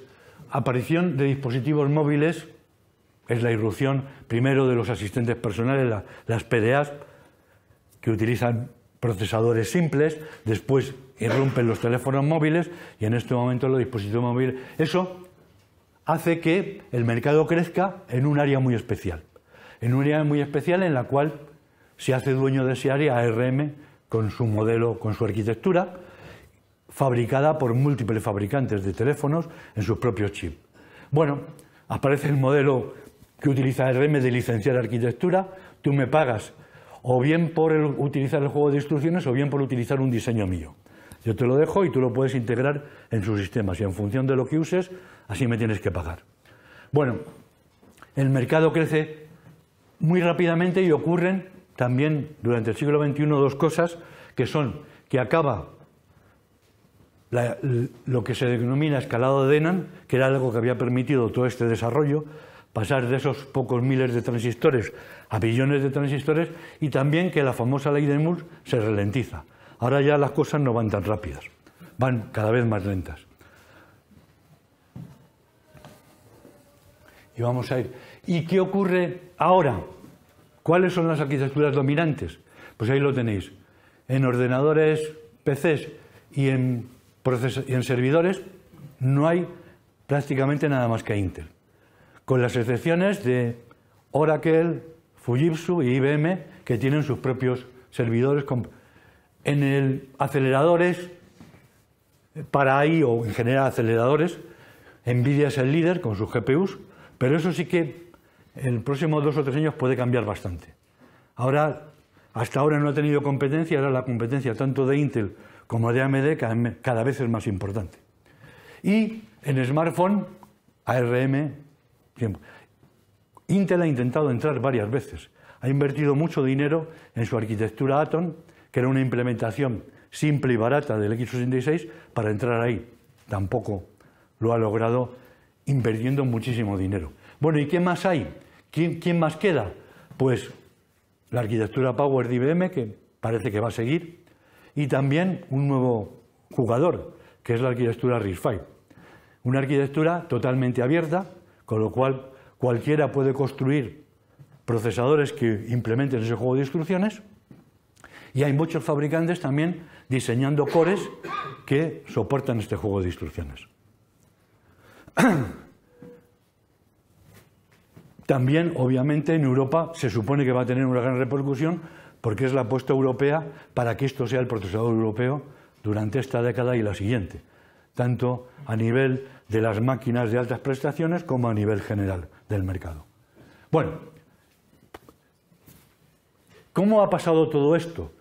aparición de dispositivos móviles, es la irrupción primero de los asistentes personales, las PDAs, que utilizan procesadores simples, después irrumpen los teléfonos móviles y en este momento los dispositivos móviles. Eso hace que el mercado crezca en un área muy especial. En un área muy especial en la cual se hace dueño de ese área ARM con su modelo, con su arquitectura, fabricada por múltiples fabricantes de teléfonos en sus propios chips. Bueno, aparece el modelo que utiliza ARM de licenciar arquitectura, tú me pagas o bien por utilizar el juego de instrucciones o bien por utilizar un diseño mío. Yo te lo dejo y tú lo puedes integrar en sus sistemas y en función de lo que uses, así me tienes que pagar. Bueno, el mercado crece muy rápidamente y ocurren también durante el siglo XXI dos cosas que son que acaba lo que se denomina escalado de Enan, que era algo que había permitido todo este desarrollo, pasar de esos pocos miles de transistores a billones de transistores y también que la famosa ley de Moore se ralentiza. Ahora ya las cosas no van tan rápidas, van cada vez más lentas. Y vamos a ir. ¿Y qué ocurre ahora? ¿Cuáles son las arquitecturas dominantes? Pues ahí lo tenéis. En ordenadores, PCs y en, en servidores no hay prácticamente nada más que Intel. Con las excepciones de Oracle, Fujitsu y IBM, que tienen sus propios servidores con en el aceleradores para ahí o en general aceleradores. Nvidia es el líder con sus GPUs, pero eso sí que en los próximos dos o tres años puede cambiar bastante. Ahora, hasta ahora no ha tenido competencia, ahora la competencia tanto de Intel como de AMD cada vez es más importante. Y en smartphone, ARM, Intel ha intentado entrar varias veces. Ha invertido mucho dinero en su arquitectura Atom, que era una implementación simple y barata del X86 para entrar ahí. Tampoco lo ha logrado invirtiendo muchísimo dinero. Bueno, ¿y qué más hay? ¿Quién, más queda? Pues la arquitectura Power que parece que va a seguir, y también un nuevo jugador, que es la arquitectura RISC-V. Una arquitectura totalmente abierta, con lo cual cualquiera puede construir procesadores que implementen ese juego de instrucciones y hay muchos fabricantes también diseñando cores que soportan este juego de instrucciones. [CLEARS THROAT] También, obviamente, en Europa se supone que va a tener una gran repercusión porque es la apuesta europea para que esto sea el procesador europeo durante esta década y la siguiente, tanto a nivel de las máquinas de altas prestaciones como a nivel general del mercado. Bueno, ¿cómo ha pasado todo esto?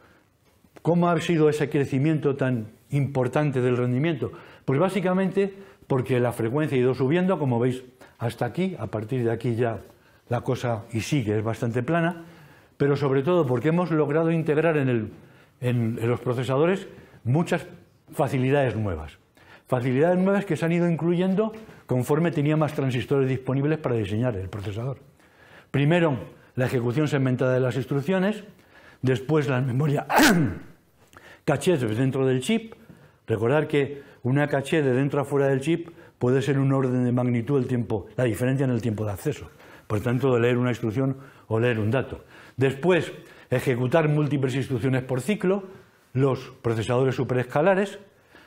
¿Cómo ha sido ese crecimiento tan importante del rendimiento? Pues básicamente porque la frecuencia ha ido subiendo, como veis, hasta aquí, a partir de aquí ya la cosa y sigue, es bastante plana, pero sobre todo porque hemos logrado integrar en, en los procesadores muchas facilidades nuevas. Facilidades nuevas que se han ido incluyendo conforme tenía más transistores disponibles para diseñar el procesador. Primero, la ejecución segmentada de las instrucciones, después la memoria [CLEARS THROAT] cachés dentro del chip. Recordar que una caché de dentro a fuera del chip puede ser un orden de magnitud el tiempo, la diferencia en el tiempo de acceso. Por tanto, de leer una instrucción o leer un dato. Después, ejecutar múltiples instrucciones por ciclo, los procesadores superescalares.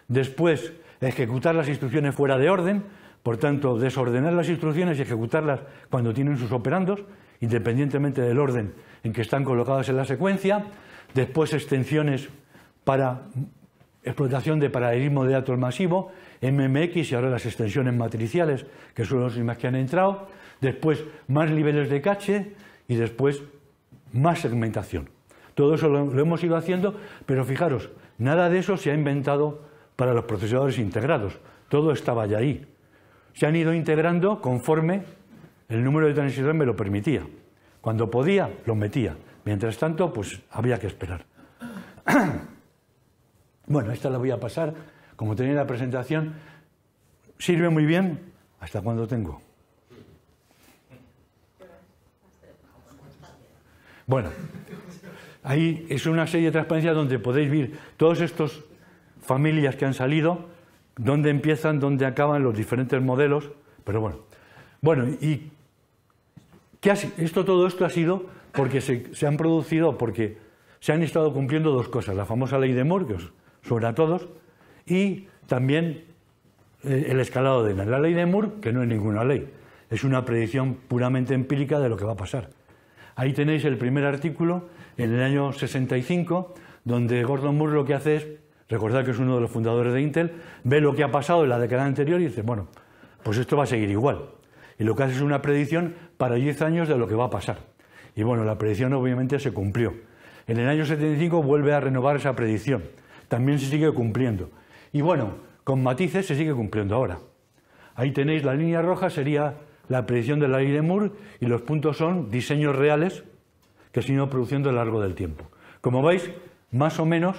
Después, ejecutar las instrucciones fuera de orden, por tanto, desordenar las instrucciones y ejecutarlas cuando tienen sus operandos, independientemente del orden en que están colocadas en la secuencia. Después, extensiones para explotación de paralelismo de datos masivo, MMX y ahora las extensiones matriciales, que son las mismas que han entrado, después más niveles de cache y después más segmentación. Todo eso lo, hemos ido haciendo, pero fijaros, nada de eso se ha inventado para los procesadores integrados, todo estaba ya ahí. Se han ido integrando conforme el número de transistores me lo permitía. Cuando podía, lo metía. Mientras tanto, pues había que esperar. [CLEARS THROAT] Bueno, esta la voy a pasar, como tenía la presentación, sirve muy bien hasta cuando tengo. Bueno, ahí es una serie de transparencias donde podéis ver todas estas familias que han salido, dónde empiezan, dónde acaban los diferentes modelos, pero bueno. Bueno, y ¿qué esto, todo esto ha sido porque se, han producido, porque se han estado cumpliendo dos cosas, la famosa ley de Moore, sobre a todos, y también eh, el escalado de la, ley de Moore, que no es ninguna ley, es una predicción puramente empírica de lo que va a pasar. Ahí tenéis el primer artículo en el año 65, donde Gordon Moore lo que hace es, recordad que es uno de los fundadores de Intel, ve lo que ha pasado en la década anterior y dice, bueno, pues esto va a seguir igual. Y lo que hace es una predicción para 10 años de lo que va a pasar. Y bueno, la predicción obviamente se cumplió. En el año 75 vuelve a renovar esa predicción también se sigue cumpliendo. Y bueno, con matices se sigue cumpliendo ahora. Ahí tenéis la línea roja, sería la predicción de la ley de Moore, y los puntos son diseños reales que se han ido produciendo a lo largo del tiempo. Como veis, más o menos,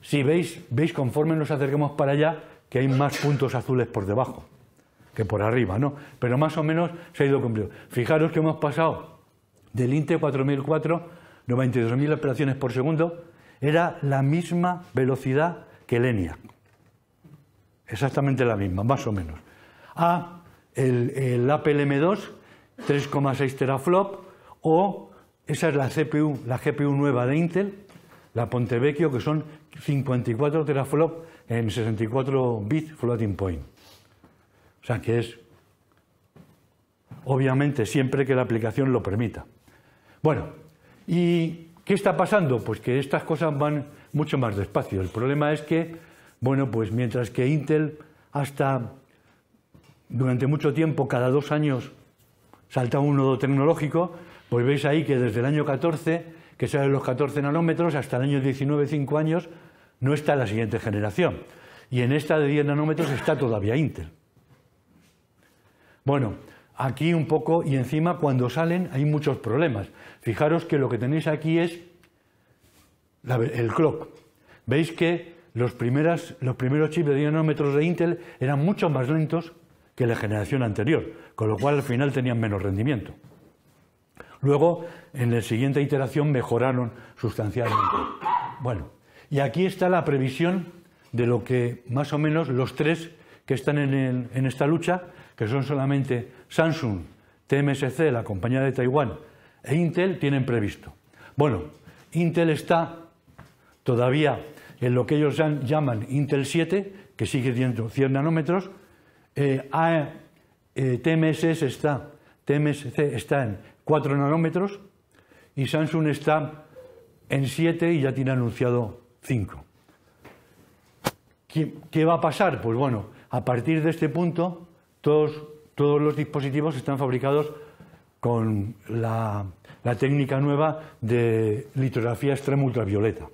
si veis, veis conforme nos acerquemos para allá, que hay más puntos azules por debajo que por arriba, ¿no? Pero más o menos se ha ido cumpliendo. Fijaros que hemos pasado del INTE 4004, 92.000 operaciones por segundo, era la misma velocidad que el ENIAC. Exactamente la misma, más o menos. A el, el Apple M2, 3,6 teraflop, o esa es la CPU, la GPU nueva de Intel, la Vecchio, que son 54 teraflop en 64 bits floating point. O sea que es, obviamente, siempre que la aplicación lo permita. Bueno, y ¿Qué está pasando? Pues que estas cosas van mucho más despacio. El problema es que, bueno, pues mientras que Intel hasta durante mucho tiempo, cada dos años, salta un nodo tecnológico, pues veis ahí que desde el año 14, que salen los 14 nanómetros, hasta el año 19, 5 años, no está la siguiente generación. Y en esta de 10 nanómetros está todavía Intel. Bueno, aquí un poco y encima cuando salen hay muchos problemas. Fijaros que lo que tenéis aquí es el clock. Veis que los, primeros chips de nanómetros de Intel eran mucho más lentos que la generación anterior, con lo cual al final tenían menos rendimiento. Luego, en la siguiente iteración mejoraron sustancialmente. Bueno, y aquí está la previsión de lo que más o menos los tres que están en esta lucha que son solamente Samsung, TMSC, la compañía de Taiwán, e Intel tienen previsto. Bueno, Intel está todavía en lo que ellos llaman Intel 7, que sigue teniendo 100 nanómetros. Eh, e, eh, está, TMSC está en 4 nanómetros y Samsung está en 7 y ya tiene anunciado 5. ¿Qué va a pasar? Pues bueno, a partir de este punto todos, los dispositivos están fabricados con la, técnica nueva de litografía extrema ultravioleta,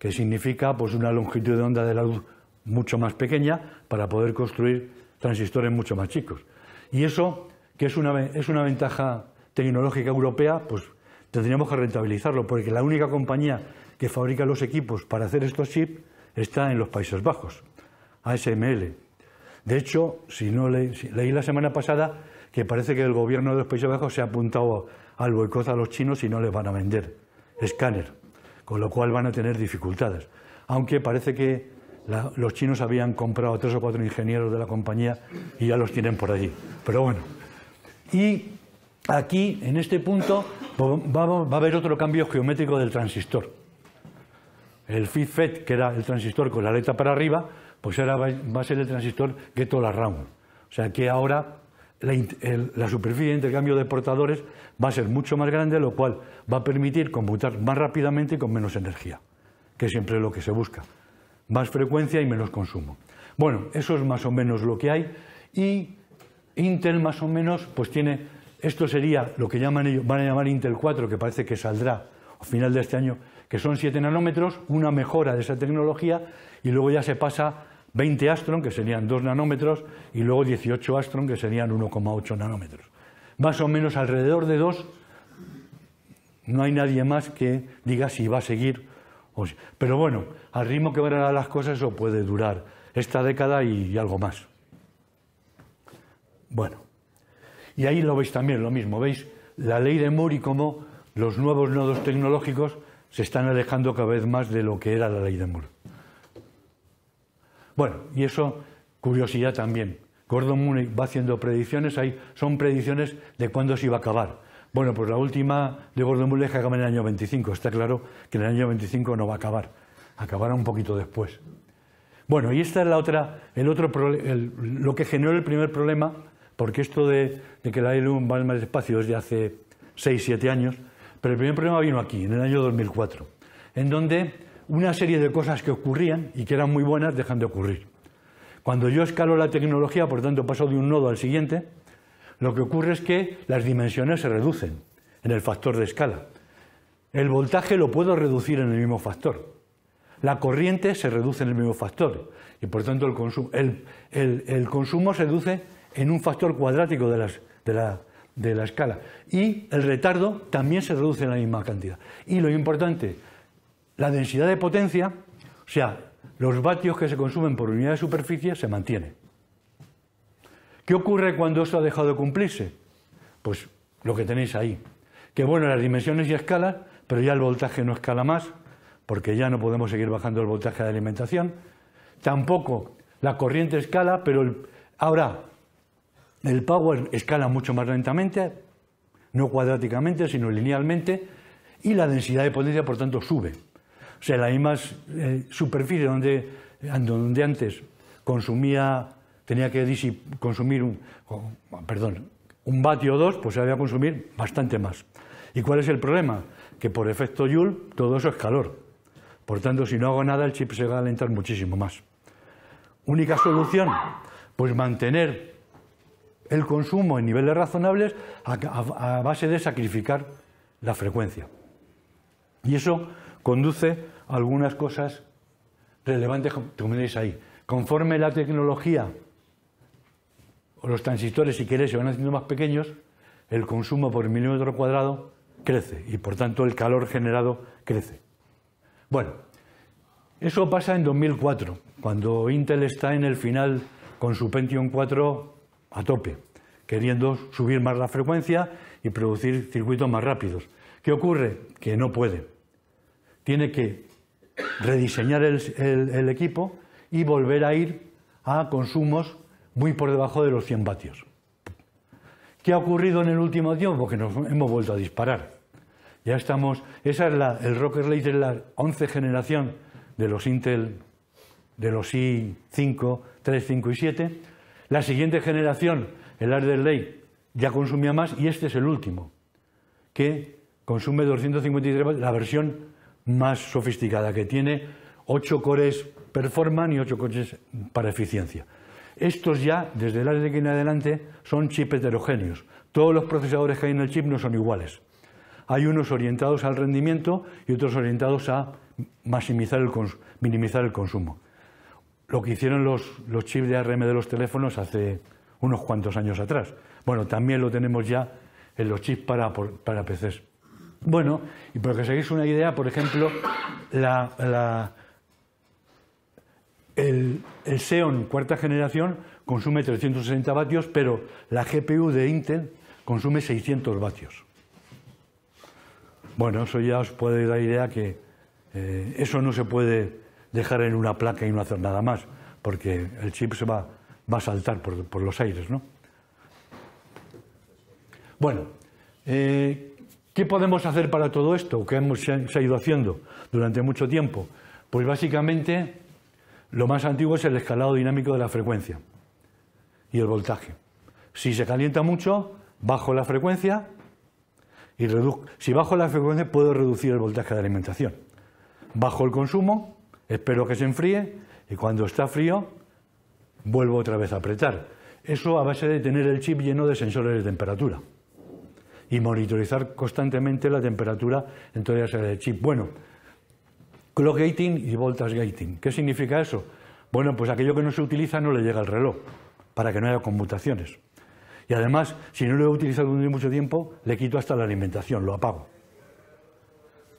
que significa pues, una longitud de onda de la luz mucho más pequeña para poder construir transistores mucho más chicos. Y eso, que es una, es una ventaja tecnológica europea, pues tendríamos que rentabilizarlo, porque la única compañía que fabrica los equipos para hacer estos chips está en los Países Bajos, ASML. De hecho, si no leí la semana pasada que parece que el gobierno de los Países Bajos se ha apuntado al boicot a los chinos y no les van a vender escáner, con lo cual van a tener dificultades. Aunque parece que los chinos habían comprado a tres o cuatro ingenieros de la compañía y ya los tienen por allí. Pero bueno. Y aquí, en este punto, va, va a haber otro cambio geométrico del transistor. El FIFET, que era el transistor con la aleta para arriba, pues ahora va, a ser el transistor que La RAM. O sea que ahora la, superficie de intercambio de portadores va a ser mucho más grande, lo cual va a permitir computar más rápidamente y con menos energía, que siempre es lo que se busca. Más frecuencia y menos consumo. Bueno, eso es más o menos lo que hay y Intel más o menos pues tiene, esto sería lo que llaman ellos, van a llamar Intel 4, que parece que saldrá a final de este año, que son 7 nanómetros, una mejora de esa tecnología y luego ya se pasa 20 astron, que serían 2 nanómetros, y luego 18 astron, que serían 1,8 nanómetros. Más o menos alrededor de 2, no hay nadie más que diga si va a seguir. O si... Pero bueno, al ritmo que van a las cosas, eso puede durar esta década y algo más. Bueno, y ahí lo veis también, lo mismo, veis la ley de Moore y cómo los nuevos nodos tecnológicos se están alejando cada vez más de lo que era la ley de Moore. Bueno, y eso, curiosidad también. Gordon munich va haciendo predicciones, ahí son predicciones de cuándo se iba a acabar. Bueno, pues la última de Gordon munich es que acaba en el año 25. Está claro que en el año 25 no va a acabar, acabará un poquito después. Bueno, y esta es la otra, el otro lo que generó el primer problema, porque esto de, que la ILUM va más despacio es de hace 6-7 años, pero el primer problema vino aquí, en el año 2004, en donde una serie de cosas que ocurrían y que eran muy buenas dejan de ocurrir. Cuando yo escalo la tecnología, por tanto paso de un nodo al siguiente, lo que ocurre es que las dimensiones se reducen en el factor de escala. El voltaje lo puedo reducir en el mismo factor. La corriente se reduce en el mismo factor y por tanto el, consumo se reduce en un factor cuadrático de la escala. Y el retardo también se reduce en la misma cantidad. Y lo importante, la densidad de potencia, o sea, los vatios que se consumen por unidad de superficie, se mantiene. ¿Qué ocurre cuando eso ha dejado de cumplirse? Pues lo que tenéis ahí. Que bueno, las dimensiones y escalan, pero ya el voltaje no escala más, porque ya no podemos seguir bajando el voltaje de alimentación. Tampoco la corriente escala, pero ahora el power escala mucho más lentamente, no cuadráticamente, sino linealmente, y la densidad de potencia, por tanto, sube. O sea, la eh, superficie donde, antes consumía, tenía que consumir un, perdón, un vatio o dos, pues se había consumir bastante más. ¿Y cuál es el problema? Que por efecto Joule todo eso es calor. Por tanto, si no hago nada, el chip se va a alentar muchísimo más. Única solución, pues mantener el consumo en niveles razonables a base de sacrificar la frecuencia. Y eso conduce algunas cosas relevantes, como veis ahí. Conforme la tecnología o los transistores, si queréis, se van haciendo más pequeños, el consumo por milímetro cuadrado crece y por tanto el calor generado crece. Bueno, eso pasa en 2004, cuando Intel está en el final con su Pentium 4 a tope, queriendo subir más la frecuencia y producir circuitos más rápidos. ¿Qué ocurre? Que no puede. Tiene que rediseñar el, equipo y volver a ir a consumos muy por debajo de los 100 vatios. ¿Qué ha ocurrido en el último tiempo? Porque pues nos hemos vuelto a disparar. Ya estamos, esa es la, el Rocker Lake de la 11 generación de los Intel, de los i5, 3, 5 y 7. La siguiente generación, el Arder Lake, ya consumía más y este es el último, que consume 253 la versión más sofisticada, que tiene ocho cores performan y ocho cores para eficiencia. Estos ya, desde el aquí en adelante, son chips heterogéneos. Todos los procesadores que hay en el chip no son iguales. Hay unos orientados al rendimiento y otros orientados a maximizar minimizar el consumo. Lo que hicieron los, los chips de ARM de los teléfonos hace unos cuantos años atrás. Bueno, también lo tenemos ya en los chips para, para PCs. Bueno, y para que os una idea, por ejemplo, la, el, el Xeon cuarta generación consume 360 vatios, pero la GPU de Intel consume 600 vatios. Bueno, eso ya os puede dar idea que eh, eso no se puede dejar en una placa y no hacer nada más, porque el chip se va, a saltar por, por, los aires, ¿no? Bueno, eh, ¿Qué podemos hacer para todo esto? ¿Qué hemos, se ido haciendo durante mucho tiempo? Pues básicamente lo más antiguo es el escalado dinámico de la frecuencia y el voltaje. Si se calienta mucho, bajo la frecuencia y reduzco. Si bajo la frecuencia, puedo reducir el voltaje de alimentación. Bajo el consumo, espero que se enfríe y cuando está frío, vuelvo otra vez a apretar. Eso a base de tener el chip lleno de sensores de temperatura y monitorizar constantemente la temperatura en todas las áreas del chip. Bueno, clock gating y voltage gating. ¿Qué significa eso? Bueno, pues aquello que no se utiliza no le llega al reloj, para que no haya conmutaciones. Y además, si no lo he utilizado durante mucho tiempo, le quito hasta la alimentación, lo apago,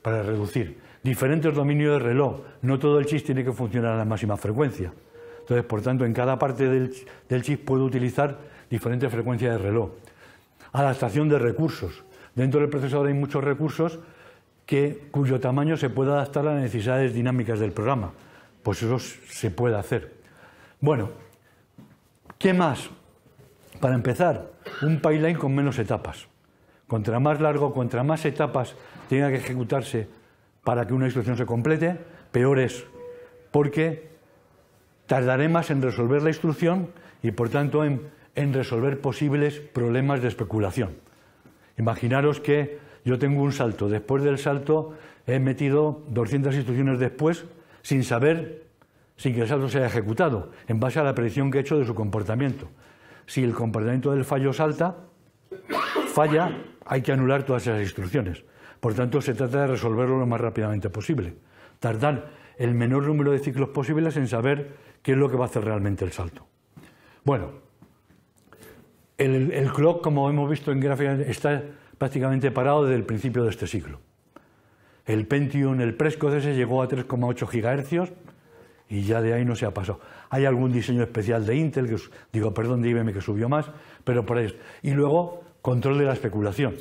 para reducir. Diferentes dominios de reloj, no todo el chip tiene que funcionar a la máxima frecuencia. Entonces, por tanto, en cada parte del, del chip puedo utilizar diferentes frecuencias de reloj adaptación de recursos. Dentro del procesador hay muchos recursos que, cuyo tamaño se puede adaptar a las necesidades dinámicas del programa. Pues eso se puede hacer. Bueno, ¿qué más? Para empezar, un pipeline con menos etapas. Contra más largo, contra más etapas tenga que ejecutarse para que una instrucción se complete, peor es, porque tardaré más en resolver la instrucción y por tanto en en resolver posibles problemas de especulación. Imaginaros que yo tengo un salto, después del salto he metido 200 instrucciones después sin saber, sin que el salto sea ejecutado, en base a la predicción que he hecho de su comportamiento. Si el comportamiento del fallo salta, falla, hay que anular todas esas instrucciones. Por tanto, se trata de resolverlo lo más rápidamente posible. Tardar el menor número de ciclos posibles en saber qué es lo que va a hacer realmente el salto. Bueno, el, clock, como hemos visto en gráfica, está prácticamente parado desde el principio de este siglo. El Pentium, el Presco ese llegó a 3,8 GHz y ya de ahí no se ha pasado. Hay algún diseño especial de Intel, que, digo, perdón, de que subió más, pero por ahí. Y luego, control de la especulación.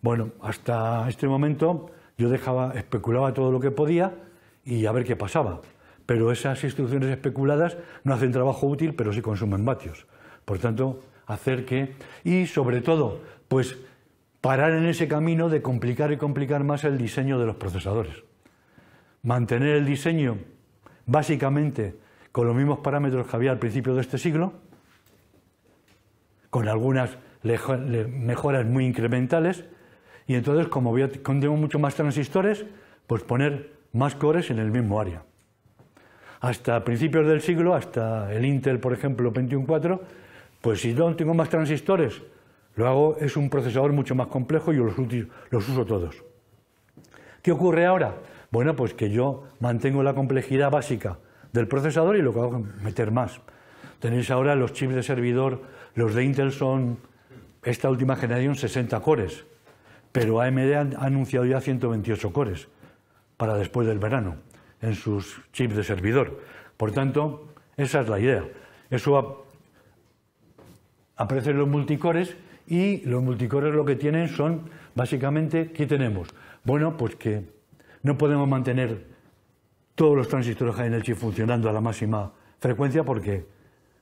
Bueno, hasta este momento yo dejaba, especulaba todo lo que podía y a ver qué pasaba. Pero esas instrucciones especuladas no hacen trabajo útil, pero sí consumen vatios. Por tanto, hacer que, y sobre todo, pues parar en ese camino de complicar y complicar más el diseño de los procesadores. Mantener el diseño básicamente con los mismos parámetros que había al principio de este siglo, con algunas mejoras muy incrementales, y entonces como voy a, tengo mucho más transistores, pues poner más cores en el mismo área. Hasta principios del siglo, hasta el Intel, por ejemplo, 21.4, pues si no tengo más transistores, lo hago, es un procesador mucho más complejo y yo los, los uso todos. ¿Qué ocurre ahora? Bueno, pues que yo mantengo la complejidad básica del procesador y lo que hago es meter más. Tenéis ahora los chips de servidor, los de Intel son esta última generación 60 cores, pero AMD ha anunciado ya 128 cores para después del verano en sus chips de servidor. Por tanto, esa es la idea. Eso aparecen los multicores y los multicores lo que tienen son, básicamente, ¿qué tenemos? Bueno, pues que no podemos mantener todos los transistores en funcionando a la máxima frecuencia porque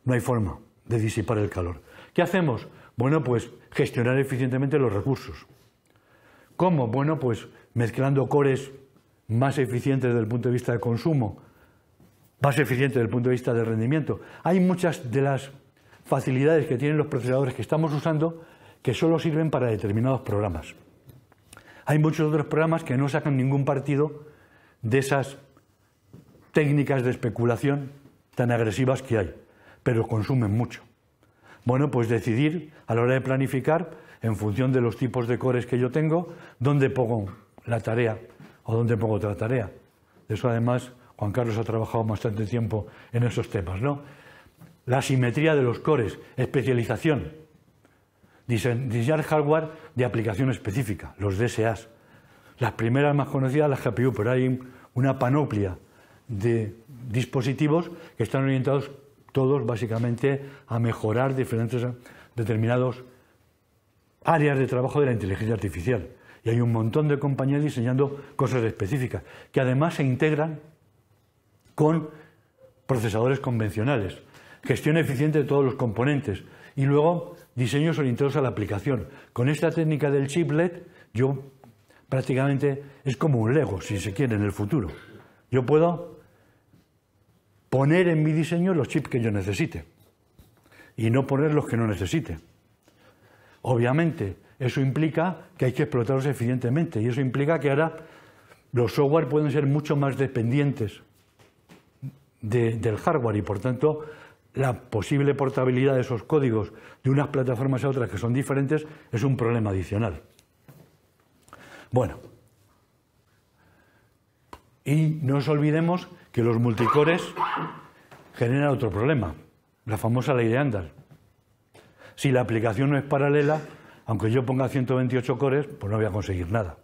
no hay forma de disipar el calor. ¿Qué hacemos? Bueno, pues gestionar eficientemente los recursos. ¿Cómo? Bueno, pues mezclando cores más eficientes desde el punto de vista de consumo, más eficientes desde el punto de vista de rendimiento. Hay muchas de las facilidades que tienen los procesadores que estamos usando que solo sirven para determinados programas. Hay muchos otros programas que no sacan ningún partido de esas técnicas de especulación tan agresivas que hay, pero consumen mucho. Bueno, pues decidir a la hora de planificar, en función de los tipos de cores que yo tengo, dónde pongo la tarea o dónde pongo otra tarea. De eso además Juan Carlos ha trabajado bastante tiempo en esos temas, ¿no? la simetría de los cores, especialización, diseñar hardware de aplicación específica, los DSAs. Las primeras más conocidas, las GPU, pero hay una panoplia de dispositivos que están orientados todos básicamente a mejorar diferentes determinados áreas de trabajo de la inteligencia artificial. Y hay un montón de compañías diseñando cosas específicas, que además se integran con procesadores convencionales gestión eficiente de todos los componentes y luego diseños orientados a la aplicación. Con esta técnica del chiplet yo prácticamente es como un Lego, si se quiere, en el futuro. Yo puedo poner en mi diseño los chips que yo necesite y no poner los que no necesite. Obviamente, eso implica que hay que explotarlos eficientemente y eso implica que ahora los software pueden ser mucho más dependientes del hardware y por tanto la posible portabilidad de esos códigos de unas plataformas a otras que son diferentes es un problema adicional. Bueno, y no nos olvidemos que los multicores generan otro problema, la famosa ley de Andal. Si la aplicación no es paralela, aunque yo ponga 128 cores, pues no voy a conseguir nada.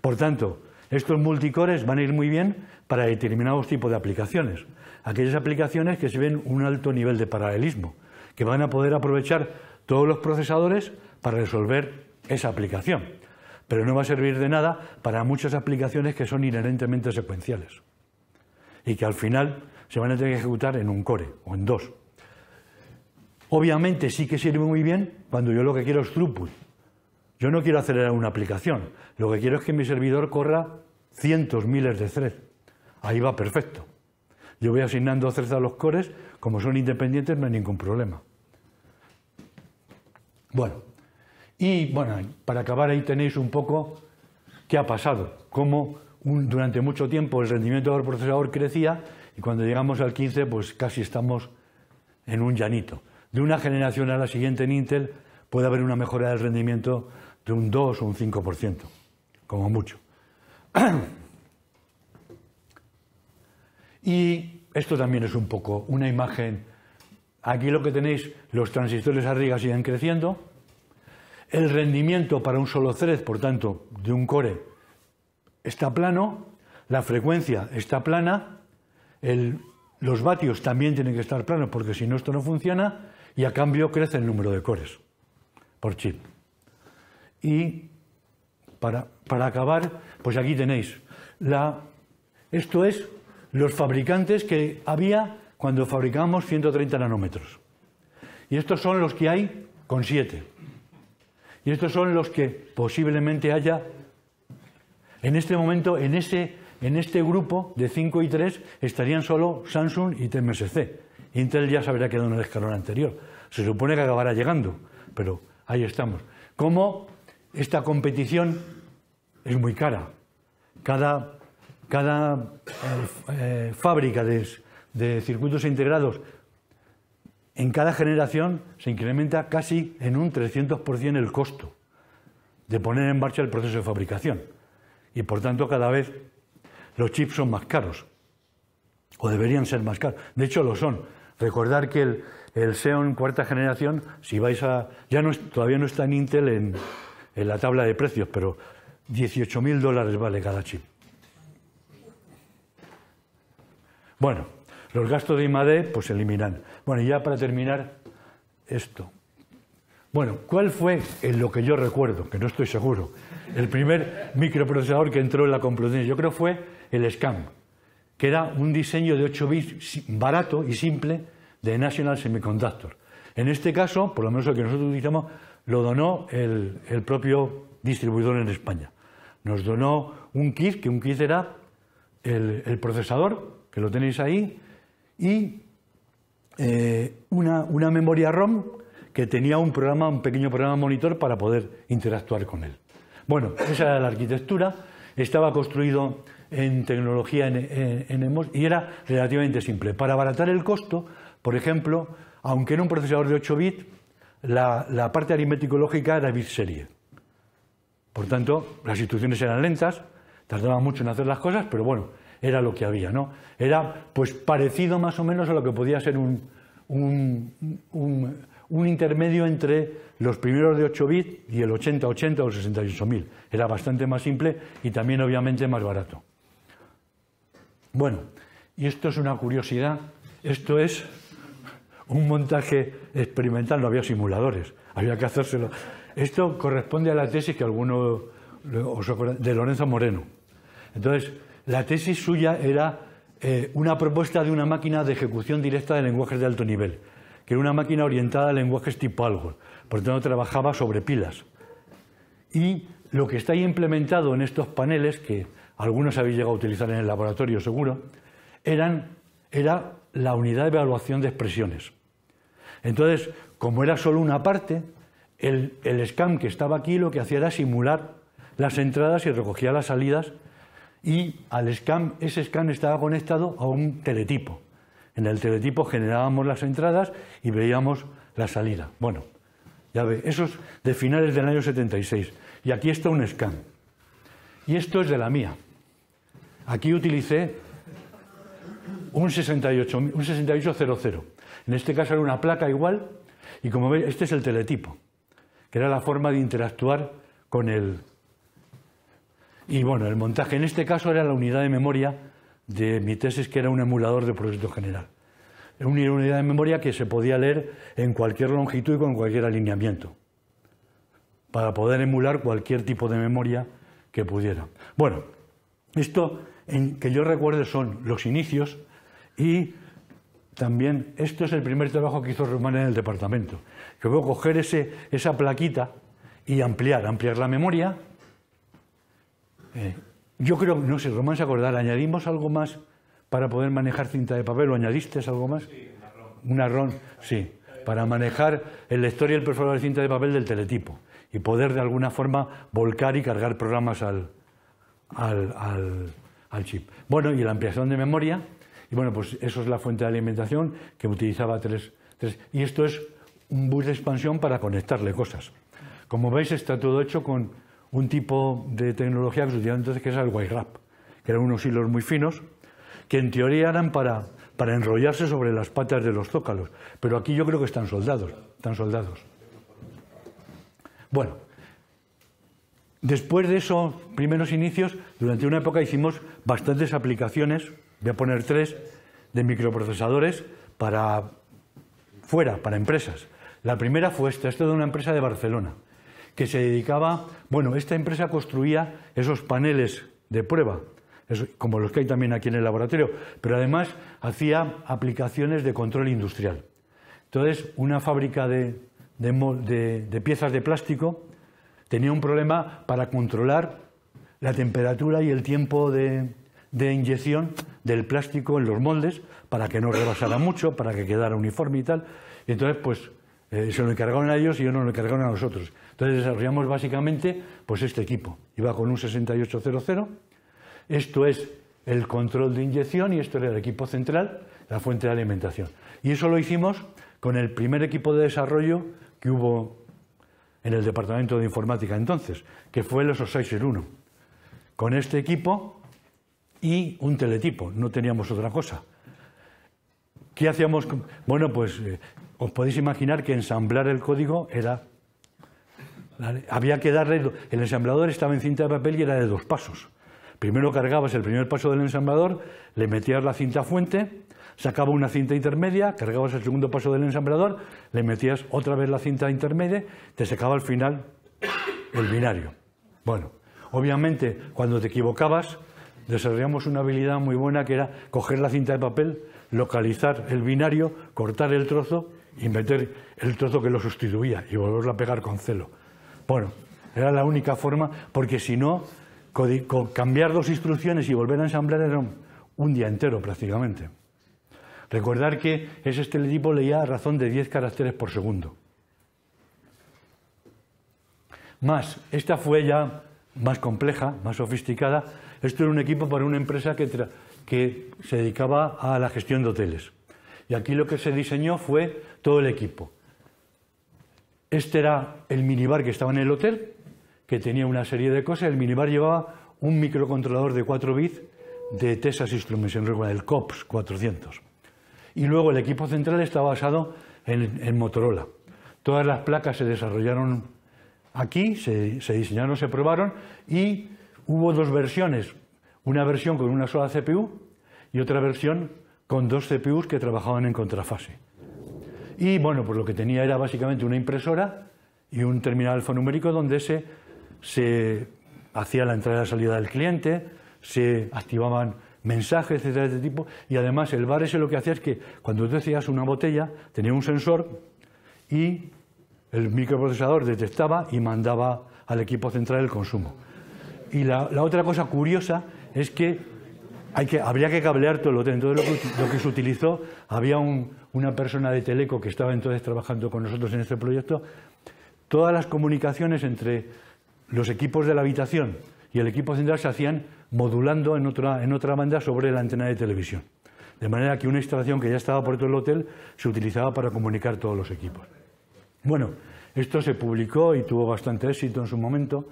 Por tanto, estos multicores van a ir muy bien para determinados tipos de aplicaciones aquellas aplicaciones que se ven un alto nivel de paralelismo, que van a poder aprovechar todos los procesadores para resolver esa aplicación. Pero no va a servir de nada para muchas aplicaciones que son inherentemente secuenciales y que al final se van a tener que ejecutar en un core o en dos. Obviamente sí que sirve muy bien cuando yo lo que quiero es throughput. Yo no quiero acelerar una aplicación, lo que quiero es que mi servidor corra cientos, miles de thread. Ahí va perfecto. Yo voy asignando cerdas a los cores, como son independientes no hay ningún problema. Bueno, y bueno, para acabar ahí tenéis un poco qué ha pasado, cómo durante mucho tiempo el rendimiento del procesador crecía y cuando llegamos al 15 pues casi estamos en un llanito. De una generación a la siguiente en Intel puede haber una mejora del rendimiento de un 2 o un 5%, como mucho. [CLEARS THROAT] Y esto también es un poco una imagen. Aquí lo que tenéis, los transistores arriba siguen creciendo. El rendimiento para un solo thread, por tanto, de un core, está plano. La frecuencia está plana. los vatios también tienen que estar planos porque si no esto no funciona. Y a cambio crece el número de cores por chip. Y para, para acabar, pues aquí tenéis. La, esto es los fabricantes que había cuando fabricamos 130 nanómetros. Y estos son los que hay con 7. Y estos son los que posiblemente haya en este momento, en, ese, en este grupo de 5 y 3, estarían solo Samsung y TMSC. Intel ya se habría quedado en el escalón anterior. Se supone que acabará llegando, pero ahí estamos. Como esta competición es muy cara. Cada cada eh, eh, fábrica de, circuitos integrados en cada generación se incrementa casi en un 300% el costo de poner en marcha el proceso de fabricación. Y por tanto cada vez los chips son más caros, o deberían ser más caros. De hecho lo son. Recordar que el, el Xeon cuarta generación, si vais a... ya no, todavía no está en Intel en, en la tabla de precios, pero 18.000 dólares vale cada chip. Bueno, los gastos de IMADE pues se eliminan. Bueno, y ya para terminar, esto. Bueno, ¿cuál fue, en lo que yo recuerdo, que no estoy seguro, el primer microprocesador que entró en la Complutense? Yo creo fue el SCAM, que era un diseño de 8 bits barato y simple de National Semiconductor. En este caso, por lo menos el que nosotros utilizamos, lo donó el, propio distribuidor en España. Nos donó un kit, que un kit era el procesador, que lo tenéis ahí, y eh, una, una memoria ROM que tenía un programa, un pequeño programa monitor para poder interactuar con él. Bueno, esa era la arquitectura, estaba construido en tecnología en, en, y era relativamente simple. Para abaratar el costo, por ejemplo, aunque era un procesador de 8 bits, la, parte aritmético-lógica era bit serie. Por tanto, las instrucciones eran lentas, tardaban mucho en hacer las cosas, pero bueno, era lo que había, ¿no? Era pues parecido más o menos a lo que podía ser un, intermedio entre los primeros de 8 bits y el 80-80 o 68000. Era bastante más simple y también obviamente más barato. Bueno, y esto es una curiosidad, esto es un montaje experimental, no había simuladores, había que hacérselo. Esto corresponde a la tesis que alguno de Lorenzo Moreno. Entonces, la tesis suya era eh, una propuesta de una máquina de ejecución directa de lenguajes de alto nivel, que era una máquina orientada a lenguajes tipo algo, por lo tanto trabajaba sobre pilas. Y lo que está ahí implementado en estos paneles, que algunos habéis llegado a utilizar en el laboratorio seguro, eran, era la unidad de evaluación de expresiones. Entonces, como era solo una parte, el, el que estaba aquí lo que hacía era simular las entradas y recogía las salidas y al scan, ese scan estaba conectado a un teletipo. En el teletipo generábamos las entradas y veíamos la salida. Bueno, ya ve, eso es de finales del año 76. Y aquí está un scan. Y esto es de la mía. Aquí utilicé un, 68, un 6800. En este caso era una placa igual. Y como veis, este es el teletipo, que era la forma de interactuar con el, y bueno, el montaje en este caso era la unidad de memoria de mi tesis, que era un emulador de proyecto general. Era una unidad de memoria que se podía leer en cualquier longitud y con cualquier alineamiento, para poder emular cualquier tipo de memoria que pudiera. Bueno, esto en que yo recuerdo son los inicios y también esto es el primer trabajo que hizo Román en el departamento. que a coger esa plaquita y ampliar, ampliar la memoria eh, yo creo, no sé, Román se acordará, ¿añadimos algo más para poder manejar cinta de papel o añadiste algo más? Sí, una RON. Una sí, para manejar el lector y el perforador de cinta de papel del teletipo y poder de alguna forma volcar y cargar programas al, chip. Bueno, y la ampliación de memoria, y bueno, pues eso es la fuente de alimentación que utilizaba tres, tres y esto es un bus de expansión para conectarle cosas. Como veis, está todo hecho con un tipo de tecnología que se utilizaba entonces, que es el wire wrap, que eran unos hilos muy finos, que en teoría eran para, para enrollarse sobre las patas de los zócalos, pero aquí yo creo que están soldados, están soldados. Bueno, después de esos primeros inicios, durante una época hicimos bastantes aplicaciones, voy a poner tres, de microprocesadores para fuera, para empresas. La primera fue esta, esto de una empresa de Barcelona, que se dedicaba, bueno, esta empresa construía esos paneles de prueba, como los que hay también aquí en el laboratorio, pero además hacía aplicaciones de control industrial. Entonces, una fábrica de, piezas de plástico tenía un problema para controlar la temperatura y el tiempo de, inyección del plástico en los moldes para que no rebasara mucho, para que quedara uniforme y tal. entonces, pues eh, se lo encargaron a ellos y yo no lo encargaron a nosotros. Entonces desarrollamos básicamente pues este equipo. Iba con un 6800. Esto es el control de inyección y esto era el equipo central, la fuente de alimentación. Y eso lo hicimos con el primer equipo de desarrollo que hubo en el departamento de informática entonces, que fue el OSO 1, Con este equipo y un teletipo, no teníamos otra cosa. ¿Qué hacíamos? Bueno, pues eh, os podéis imaginar que ensamblar el código era... Había que darle... El ensamblador estaba en cinta de papel y era de dos pasos. Primero cargabas el primer paso del ensamblador, le metías la cinta fuente, sacaba una cinta intermedia, cargabas el segundo paso del ensamblador, le metías otra vez la cinta intermedia, te sacaba al final el binario. Bueno, obviamente cuando te equivocabas desarrollamos una habilidad muy buena que era coger la cinta de papel, localizar el binario, cortar el trozo y meter el trozo que lo sustituía y volverlo a pegar con celo. Bueno, era la única forma, porque si no, cambiar dos instrucciones y volver a ensamblar era un, día entero prácticamente. Recordar que ese teletipo leía a razón de 10 caracteres por segundo. Más, esta fue ya más compleja, más sofisticada. Esto era un equipo para una empresa que se dedicaba a la gestión de hoteles. Y aquí lo que se diseñó fue todo el equipo. Este era el minibar que estaba en el hotel, que tenía una serie de cosas. El minibar llevaba un microcontrolador de 4 bits de Texas Instruments, en regla del COPS 400. Y luego el equipo central estaba basado en, Motorola. Todas las placas se desarrollaron aquí, se, se, diseñaron, se probaron y hubo dos versiones. Una versión con una sola CPU y otra versión con dos CPUs que trabajaban en contrafase. Y bueno, pues lo que tenía era básicamente una impresora y un terminal alfanumérico donde se, se hacía la entrada y la salida del cliente, se activaban mensajes, etcétera, de este tipo. Y además el bar ese lo que hacía es que cuando tú decías una botella, tenía un sensor y el microprocesador detectaba y mandaba al equipo central el consumo. Y la otra cosa curiosa es que habría que cablear todo el hotel. Entonces lo que, se utilizó, había una persona de Teleco que estaba entonces trabajando con nosotros en este proyecto. Todas las comunicaciones entre los equipos de la habitación y el equipo central se hacían modulando en otra, en otra banda sobre la antena de televisión. De manera que una instalación que ya estaba por todo el hotel se utilizaba para comunicar todos los equipos. Bueno, esto se publicó y tuvo bastante éxito en su momento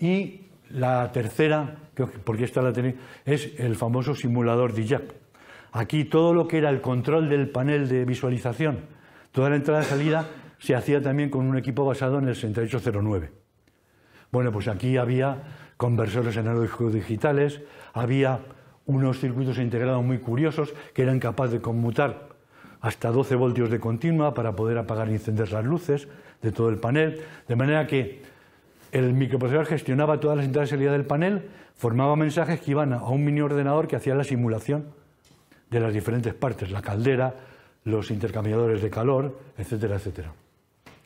y la tercera, porque esta la tenéis, es el famoso simulador DIJAP. Aquí todo lo que era el control del panel de visualización, toda la entrada y salida, se hacía también con un equipo basado en el 6809. Bueno, pues aquí había conversores analógicos digitales, había unos circuitos integrados muy curiosos que eran capaces de conmutar hasta 12 voltios de continua para poder apagar y encender las luces de todo el panel, de manera que el microprocesador gestionaba todas las entradas y salidas del panel, formaba mensajes que iban a un mini ordenador que hacía la simulación de las diferentes partes, la caldera, los intercambiadores de calor, etcétera, etcétera.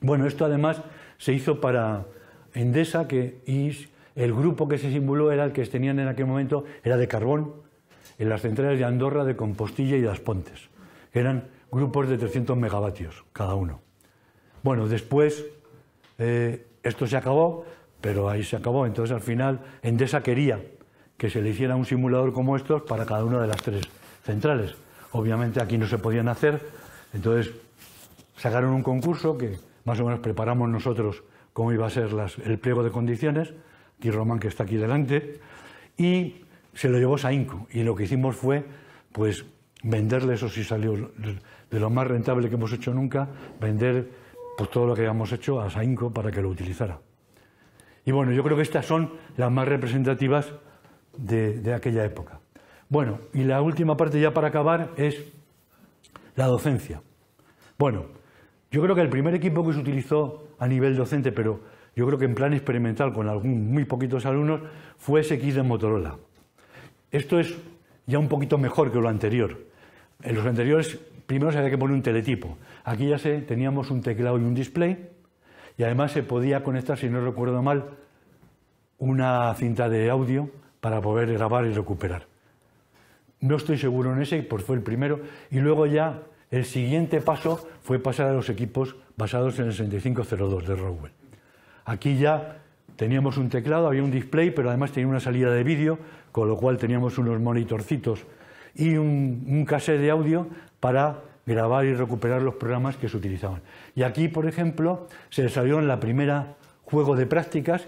Bueno, esto además se hizo para Endesa que, y el grupo que se simuló era el que tenían en aquel momento, era de carbón, en las centrales de Andorra, de Compostilla y de Las Pontes. Eran grupos de 300 megavatios cada uno. Bueno, después eh, esto se acabó, pero ahí se acabó. Entonces, al final, Endesa quería que se le hiciera un simulador como estos para cada una de las tres centrales. Obviamente aquí no se podían hacer, entonces sacaron un concurso que más o menos preparamos nosotros cómo iba a ser el pliego de condiciones, y Román que está aquí delante, y se lo llevó Sainco. Y lo que hicimos fue pues venderle, eso sí salió de lo más rentable que hemos hecho nunca, vender pues, todo lo que habíamos hecho a Sainco para que lo utilizara. Y bueno, yo creo que estas son las más representativas de, aquella época. Bueno, y la última parte ya para acabar es la docencia. Bueno, yo creo que el primer equipo que se utilizó a nivel docente, pero yo creo que en plan experimental con algún, muy poquitos alumnos, fue ese kit de Motorola. Esto es ya un poquito mejor que lo anterior. En los anteriores, primero se había que poner un teletipo. Aquí ya se, teníamos un teclado y un display, y además se podía conectar, si no recuerdo mal, una cinta de audio para poder grabar y recuperar. No estoy seguro en ese, pues fue el primero. Y luego ya el siguiente paso fue pasar a los equipos basados en el 6502 de Rowell. Aquí ya teníamos un teclado, había un display, pero además tenía una salida de vídeo, con lo cual teníamos unos monitorcitos y un, un cassette de audio para grabar y recuperar los programas que se utilizaban. Y aquí, por ejemplo, se desarrolló en la primera juego de prácticas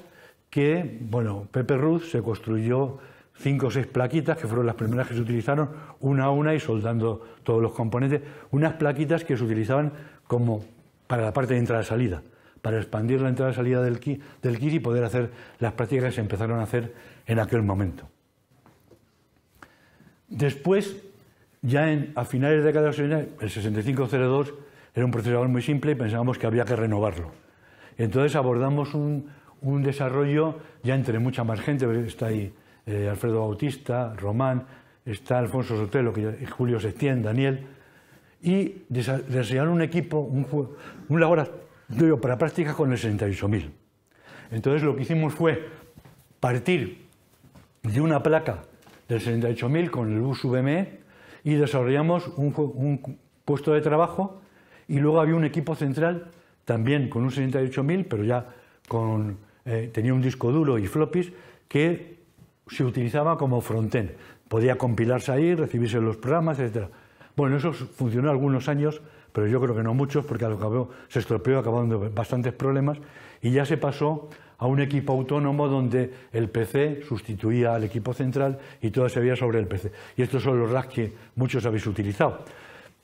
que, bueno, Pepe Ruth se construyó cinco o seis plaquitas, que fueron las primeras que se utilizaron, una a una y soldando todos los componentes, unas plaquitas que se utilizaban como para la parte de entrada-salida, y para expandir la entrada-salida del, del kit y poder hacer las prácticas que se empezaron a hacer en aquel momento. Después ya en, a finales de la década de el 6502 era un procesador muy simple y pensábamos que había que renovarlo. Entonces abordamos un, desarrollo ya entre mucha más gente, está ahí eh, Alfredo Bautista, Román, está Alfonso Sotelo, Julio Setién, Daniel, y desarrollaron un equipo, un, un laboratorio para práctica con el 68.000. Entonces lo que hicimos fue partir de una placa del 68.000 con el bus y desarrollamos un, puesto de trabajo y luego había un equipo central también con un 68.000, pero ya con, eh, tenía un disco duro y floppies que se utilizaba como frontend. Podía compilarse ahí, recibirse los programas, etc. Bueno, eso funcionó algunos años, pero yo creo que no muchos, porque al cabo se estropeó, acabando bastantes problemas, y ya se pasó a un equipo autónomo donde el PC sustituía al equipo central y todo se veía sobre el PC. Y estos son los racks que muchos habéis utilizado.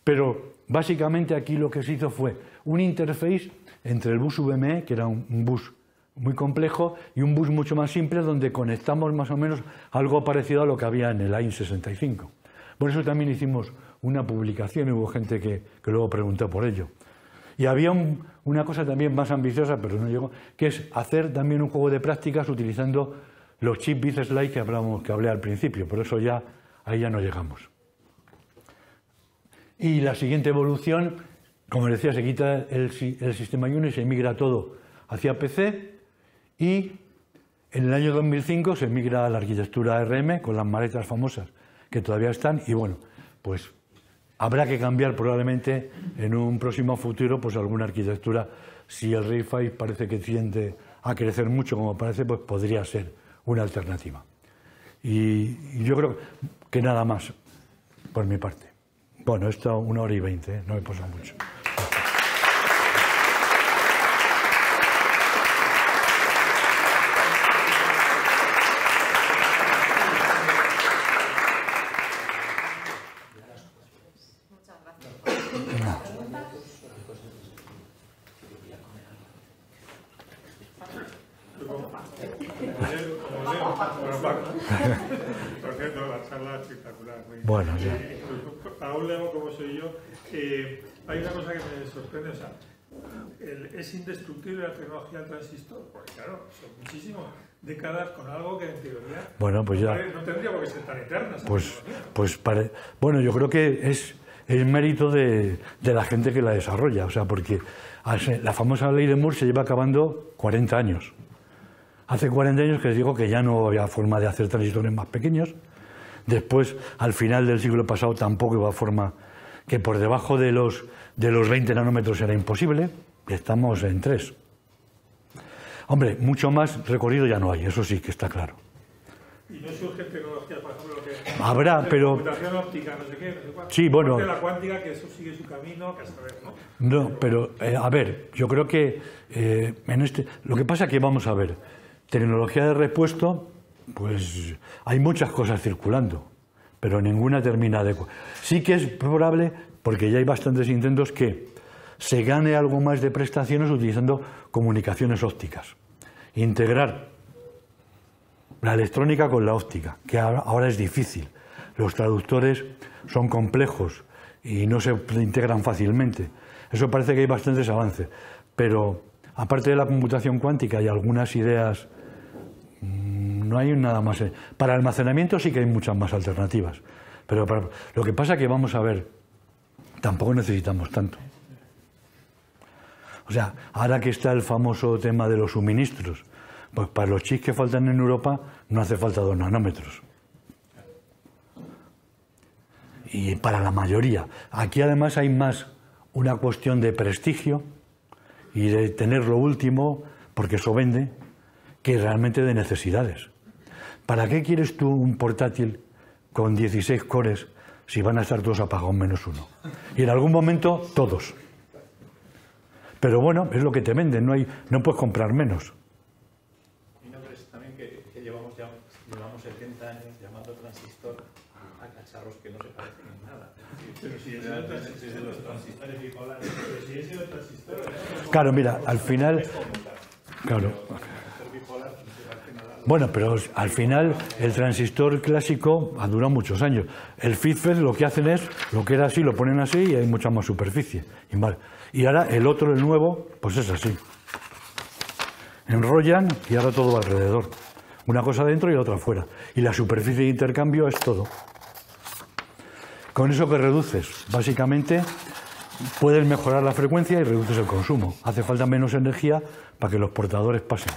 Pero básicamente aquí lo que se hizo fue un interface entre el bus VME, que era un bus muy complejo, y un bus mucho más simple donde conectamos más o menos algo parecido a lo que había en el AIN 65. Por eso también hicimos una publicación y hubo gente que, que luego preguntó por ello. Y había una cosa también más ambiciosa, pero no llegó, que es hacer también un juego de prácticas utilizando los chip bits like que hablamos, que hablé al principio, por eso ya ahí ya no llegamos. Y la siguiente evolución, como decía, se quita el, sistema Unix, se migra todo hacia PC y en el año 2005 se migra a la arquitectura ARM con las maletas famosas que todavía están y bueno, pues Habrá que cambiar probablemente en un próximo futuro pues alguna arquitectura. Si el RIFI parece que tiende a crecer mucho como parece, pues podría ser una alternativa. Y, yo creo que nada más por mi parte. Bueno, esto una hora y veinte, ¿eh? no me pasa mucho. es indestructible la tecnología del transistor, porque claro, son muchísimas décadas con algo que en teoría pues no tendría por qué ser tan eterna. Pues, pues bueno, yo creo que es el mérito de, la gente que la desarrolla, o sea, porque la famosa ley de Moore se lleva acabando 40 años. Hace 40 años que les digo que ya no había forma de hacer transistores más pequeños. Después, al final del siglo pasado, tampoco iba a forma que por debajo de los de los 20 nanómetros era imposible, estamos en 3. Hombre, mucho más recorrido ya no hay, eso sí que está claro. Y no surge tecnología, por ejemplo, que... Habrá, pero... óptica, no sé qué, Sí, bueno... La cuántica, que eso sigue su camino, que ¿no? pero, eh, a ver, yo creo que eh, en este... Lo que pasa es que, vamos a ver, tecnología de repuesto, pues hay muchas cosas circulando, pero ninguna termina adecuada. Sí que es probable porque ya hay bastantes intentos que se gane algo más de prestaciones utilizando comunicaciones ópticas. Integrar la electrónica con la óptica, que ahora es difícil. Los traductores son complejos y no se integran fácilmente. Eso parece que hay bastantes avances, pero aparte de la computación cuántica hay algunas ideas, mm, no hay nada más. Para almacenamiento sí que hay muchas más alternativas, pero lo que pasa es que vamos a ver tampoco necesitamos tanto. O sea, ahora que está el famoso tema de los suministros, pues para los chips que faltan en Europa no hace falta dos nanómetros. Y para la mayoría. Aquí además hay más una cuestión de prestigio y de tener lo último, porque eso vende, que realmente de necesidades. ¿Para qué quieres tú un portátil con 16 cores si van a estar todos apagados menos uno. Y en algún momento todos. Pero bueno, es lo que te venden, no, hay, no puedes comprar menos. ¿Y no crees también que, que llevamos ya llevamos 70 años llamando transistor a cacharros que no se parecen en nada? Pero si es de los transistores bipolares, pero si ese de el transistor... Claro, mira, al final... Claro. Bueno, pero al final el transistor clásico ha durado muchos años. El Fitfed lo que hacen es, lo que era así, lo ponen así y hay mucha más superficie. Y, ahora el otro, el nuevo, pues es así. Enrollan y ahora todo va alrededor. Una cosa dentro y otra afuera. Y la superficie de intercambio es todo. Con eso que reduces, básicamente puedes mejorar la frecuencia y reduces el consumo. Hace falta menos energía para que los portadores pasen.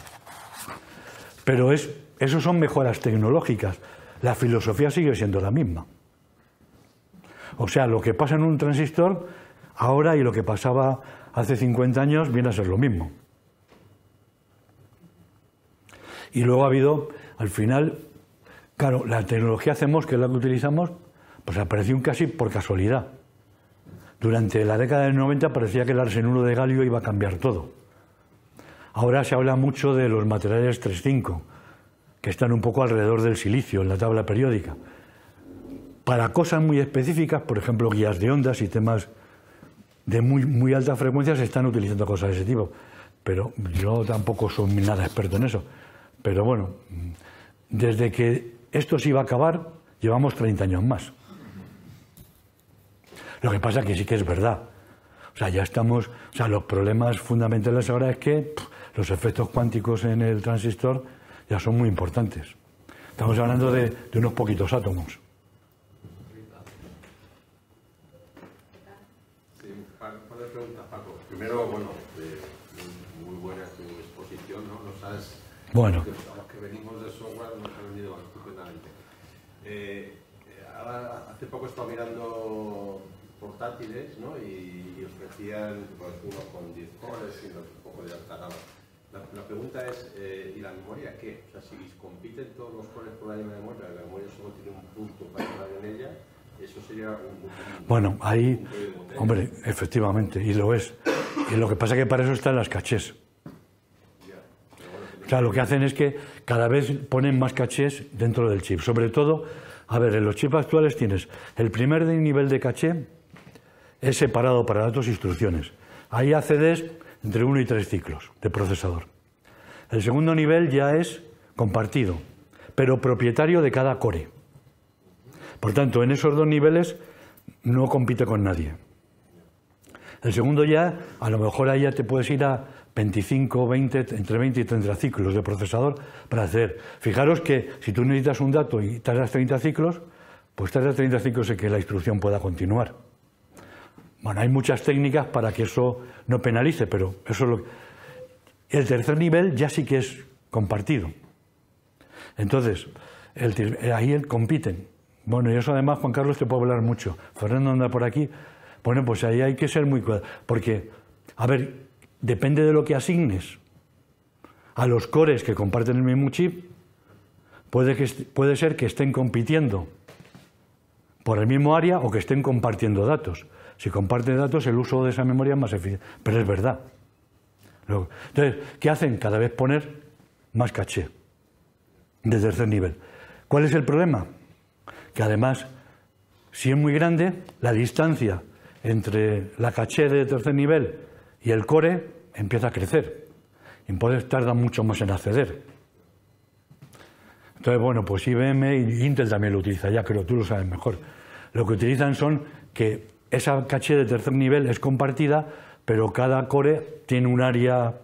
Pero es, eso son mejoras tecnológicas. La filosofía sigue siendo la misma. O sea, lo que pasa en un transistor ahora y lo que pasaba hace 50 años viene a ser lo mismo. Y luego ha habido, al final, claro, la tecnología hacemos, que es la que utilizamos, pues apareció casi por casualidad. Durante la década del 90 parecía que el arsenuro de galio iba a cambiar todo. Ahora se habla mucho de los materiales 3.5, que están un poco alrededor del silicio en la tabla periódica. Para cosas muy específicas, por ejemplo, guías de ondas, y temas de muy, muy alta frecuencia, se están utilizando cosas de ese tipo. Pero yo tampoco soy nada experto en eso. Pero bueno, desde que esto se iba a acabar, llevamos 30 años más. Lo que pasa es que sí que es verdad. O sea, ya estamos, o sea, los problemas fundamentales ahora es que los efectos cuánticos en el transistor ya son muy importantes. Estamos hablando de, unos poquitos átomos. Sí, Paco. Primero, bueno, muy buena tu exposición, ¿no? No sabes Los que venimos de software nos ha venido absolutamente. Eh, hace poco estaba mirando portátiles, ¿no? Y, y ofrecían pues, uno con 10 cores y otro un poco de alta la, pregunta es, eh, ¿y la memoria qué? O sea, si compiten todos los cores por la misma memoria, la memoria solo tiene un punto para entrar en ella, eso sería un... un bueno, ahí, hombre, efectivamente, y lo es. Y lo que pasa es que para eso están las cachés. O sea, lo que hacen es que cada vez ponen más cachés dentro del chip. Sobre todo, a ver, en los chips actuales tienes el primer nivel de caché es separado para datos e instrucciones. Ahí accedes entre uno y tres ciclos de procesador. El segundo nivel ya es compartido, pero propietario de cada core. Por tanto, en esos dos niveles no compite con nadie. El segundo ya, a lo mejor ahí ya te puedes ir a 25, 20, entre 20 y 30 ciclos de procesador para hacer. Fijaros que si tú necesitas un dato y tardas 30 ciclos, pues tardas 30 ciclos en que la instrucción pueda continuar. Bueno, hay muchas técnicas para que eso no penalice, pero eso es lo El tercer nivel ya sí que es compartido. Entonces, el, eh, ahí el, compiten. Bueno, y eso además, Juan Carlos, te puedo hablar mucho. Fernando anda por aquí. Bueno, pues ahí hay que ser muy Porque, a ver, depende de lo que asignes. A los cores que comparten el mismo chip, puede, puede ser que estén compitiendo por el mismo área o que estén compartiendo datos. Si comparte datos, el uso de esa memoria es más eficiente. Pero es verdad. Entonces, ¿qué hacen? Cada vez poner más caché de tercer nivel. ¿Cuál es el problema? Que además, si es muy grande, la distancia entre la caché de tercer nivel y el core empieza a crecer. Y entonces tarda mucho más en acceder. Entonces, bueno, pues IBM y Intel también lo utilizan. ya creo, tú lo sabes mejor. Lo que utilizan son que esa caché de tercer nivel es compartida, pero cada core tiene un área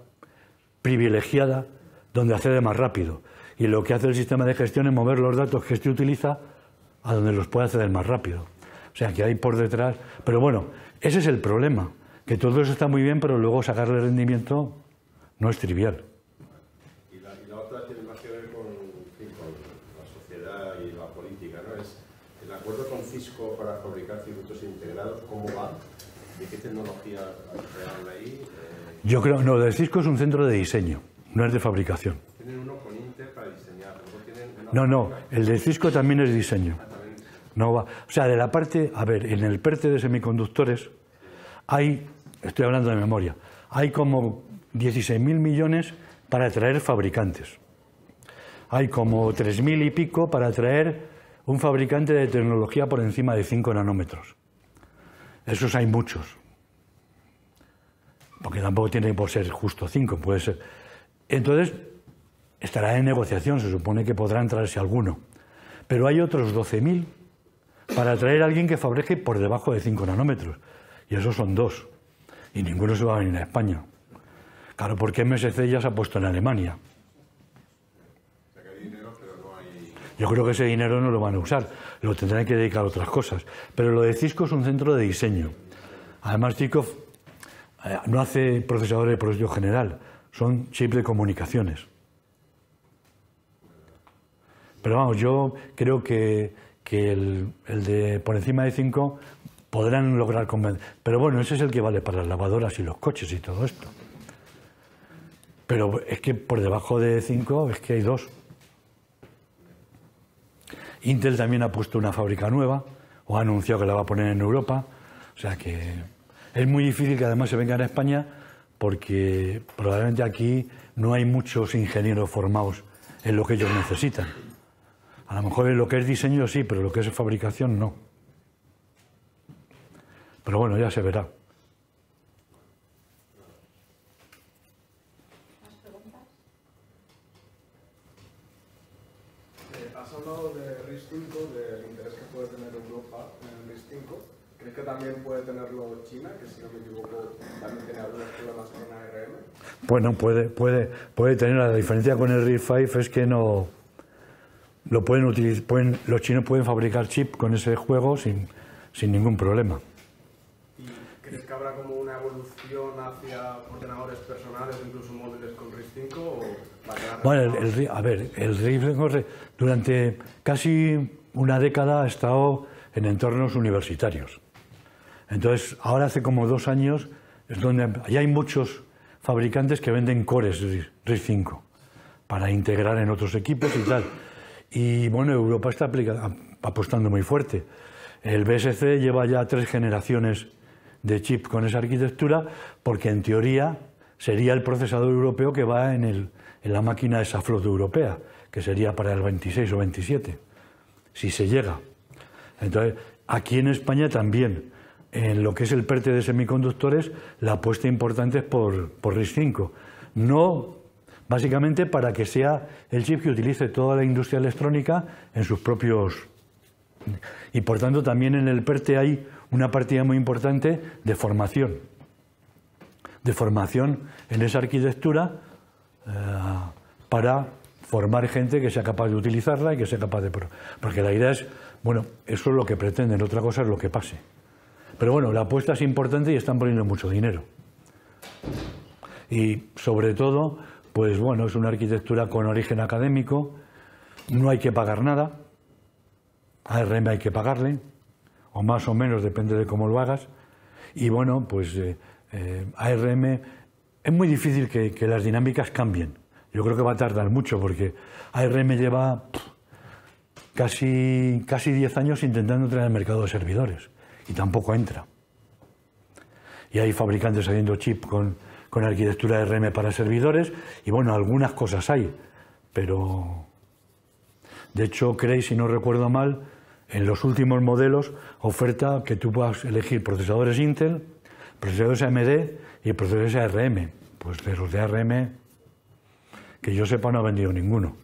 privilegiada donde accede más rápido. Y lo que hace el sistema de gestión es mover los datos que éste utiliza a donde los puede acceder más rápido. O sea, que hay por detrás. Pero bueno, ese es el problema, que todo eso está muy bien, pero luego sacarle rendimiento no es trivial. ¿De qué tecnología habla ahí? Eh, Yo creo, no, del Cisco es un centro de diseño, no es de fabricación. Tienen uno con para diseñar. no, no, el de Cisco también es diseño. Ah, no o sea, de la parte, a ver, en el PERTE de semiconductores hay, estoy hablando de memoria, hay como 16.000 millones para atraer fabricantes. Hay como 3.000 y pico para atraer un fabricante de tecnología por encima de 5 nanómetros. Esos hay muchos. Porque tampoco tiene por ser justo cinco, puede ser. Entonces, estará en negociación, se supone que podrá entrarse alguno. Pero hay otros 12.000 para traer a alguien que fabrique por debajo de 5 nanómetros. Y esos son dos. Y ninguno se va a venir a España. Claro, porque MSC ya se ha puesto en Alemania. Yo creo que ese dinero no lo van a usar, lo tendrán que dedicar a otras cosas. Pero lo de Cisco es un centro de diseño. Además, Cisco eh, no hace procesadores de proceso general, son chips de comunicaciones. Pero vamos, yo creo que, el, de por encima de 5 podrán lograr convencer. Pero bueno, ese es el que vale para las lavadoras y los coches y todo esto. Pero es que por debajo de 5 es que hay dos. Intel también ha puesto una fábrica nueva o ha anunciado que la va a poner en Europa. O sea que es muy difícil que además se venga a España porque probablemente aquí no hay muchos ingenieros formados en lo que ellos necesitan. A lo mejor en lo que es diseño sí, pero lo que es fabricación no. Pero bueno, ya se verá. también puede tenerlo China, que si no me equivoco también tiene algunas problemas con ARM. Bueno, puede, puede, puede tener la diferencia con el RIF-5 es que no lo pueden utilizar, pueden, los chinos pueden fabricar chip con ese juego sin, sin ningún problema. ¿Y crees que habrá como una evolución hacia ordenadores personales, incluso móviles con RIF-5? bueno, el, a ver, el RIF-5 durante casi una década ha estado en entornos universitarios. Entonces, ahora hace como dos años, es donde ya hay muchos fabricantes que venden cores RIS 5 para integrar en otros equipos y tal. Y bueno, Europa está apostando muy fuerte. El BSC lleva ya tres generaciones de chip con esa arquitectura porque en teoría sería el procesador europeo que va en, en la máquina de esa flota europea, que sería para el 26 o 27, si se llega. Entonces, aquí en España también en lo que es el PERTE de semiconductores, la apuesta importante es por, RISC-5. No, básicamente para que sea el chip que utilice toda la industria electrónica en sus propios... Y por tanto también en el PERTE hay una partida muy importante de formación. De formación en esa arquitectura eh, para formar gente que sea capaz de utilizarla y que sea capaz de... Porque la idea es, bueno, eso es lo que pretenden, otra cosa es lo que pase. Pero bueno, la apuesta es importante y están poniendo mucho dinero. Y sobre todo, pues bueno, es una arquitectura con origen académico, no hay que pagar nada, ARM hay que pagarle, o más o menos, depende de cómo lo hagas. Y bueno, pues eh, eh, ARM es muy difícil que, las dinámicas cambien. Yo creo que va a tardar mucho porque ARM lleva casi, casi 10 años intentando entrar en el mercado de servidores y tampoco entra. Y hay fabricantes haciendo chip con, con arquitectura RM para servidores y bueno, algunas cosas hay, pero de hecho creéis si no recuerdo mal, en los últimos modelos oferta que tú puedas elegir procesadores Intel, procesadores AMD y procesadores ARM. Pues de los de ARM, que yo sepa, no ha vendido ninguno.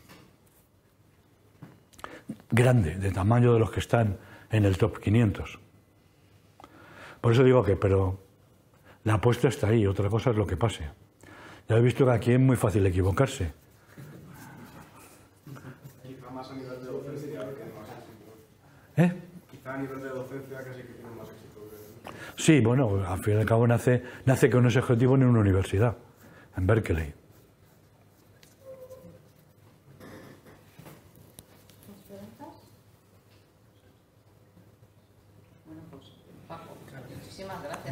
Grande, de tamaño de los que están en el top 500. Por eso digo que, pero la apuesta está ahí, otra cosa es lo que pase. Ya he visto que aquí es muy fácil equivocarse. Quizá a nivel de docencia, ¿Eh? casi que tiene más éxito. Sí, bueno, al fin y al cabo nace, nace con ese objetivo en una universidad, en Berkeley.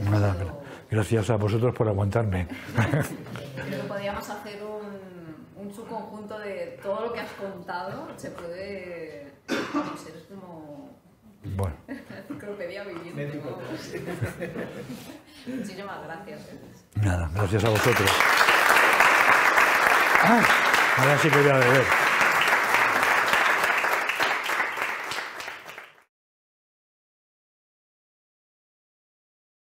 Pues nada, gracias a vosotros por aguantarme. Pero podríamos hacer un, un subconjunto de todo lo que has contado. Se puede conocer como... Bueno. Creo viviente. ¿no? Muchísimas gracias. ¿eh? Nada, gracias a vosotros. Ah, ahora sí que voy a beber.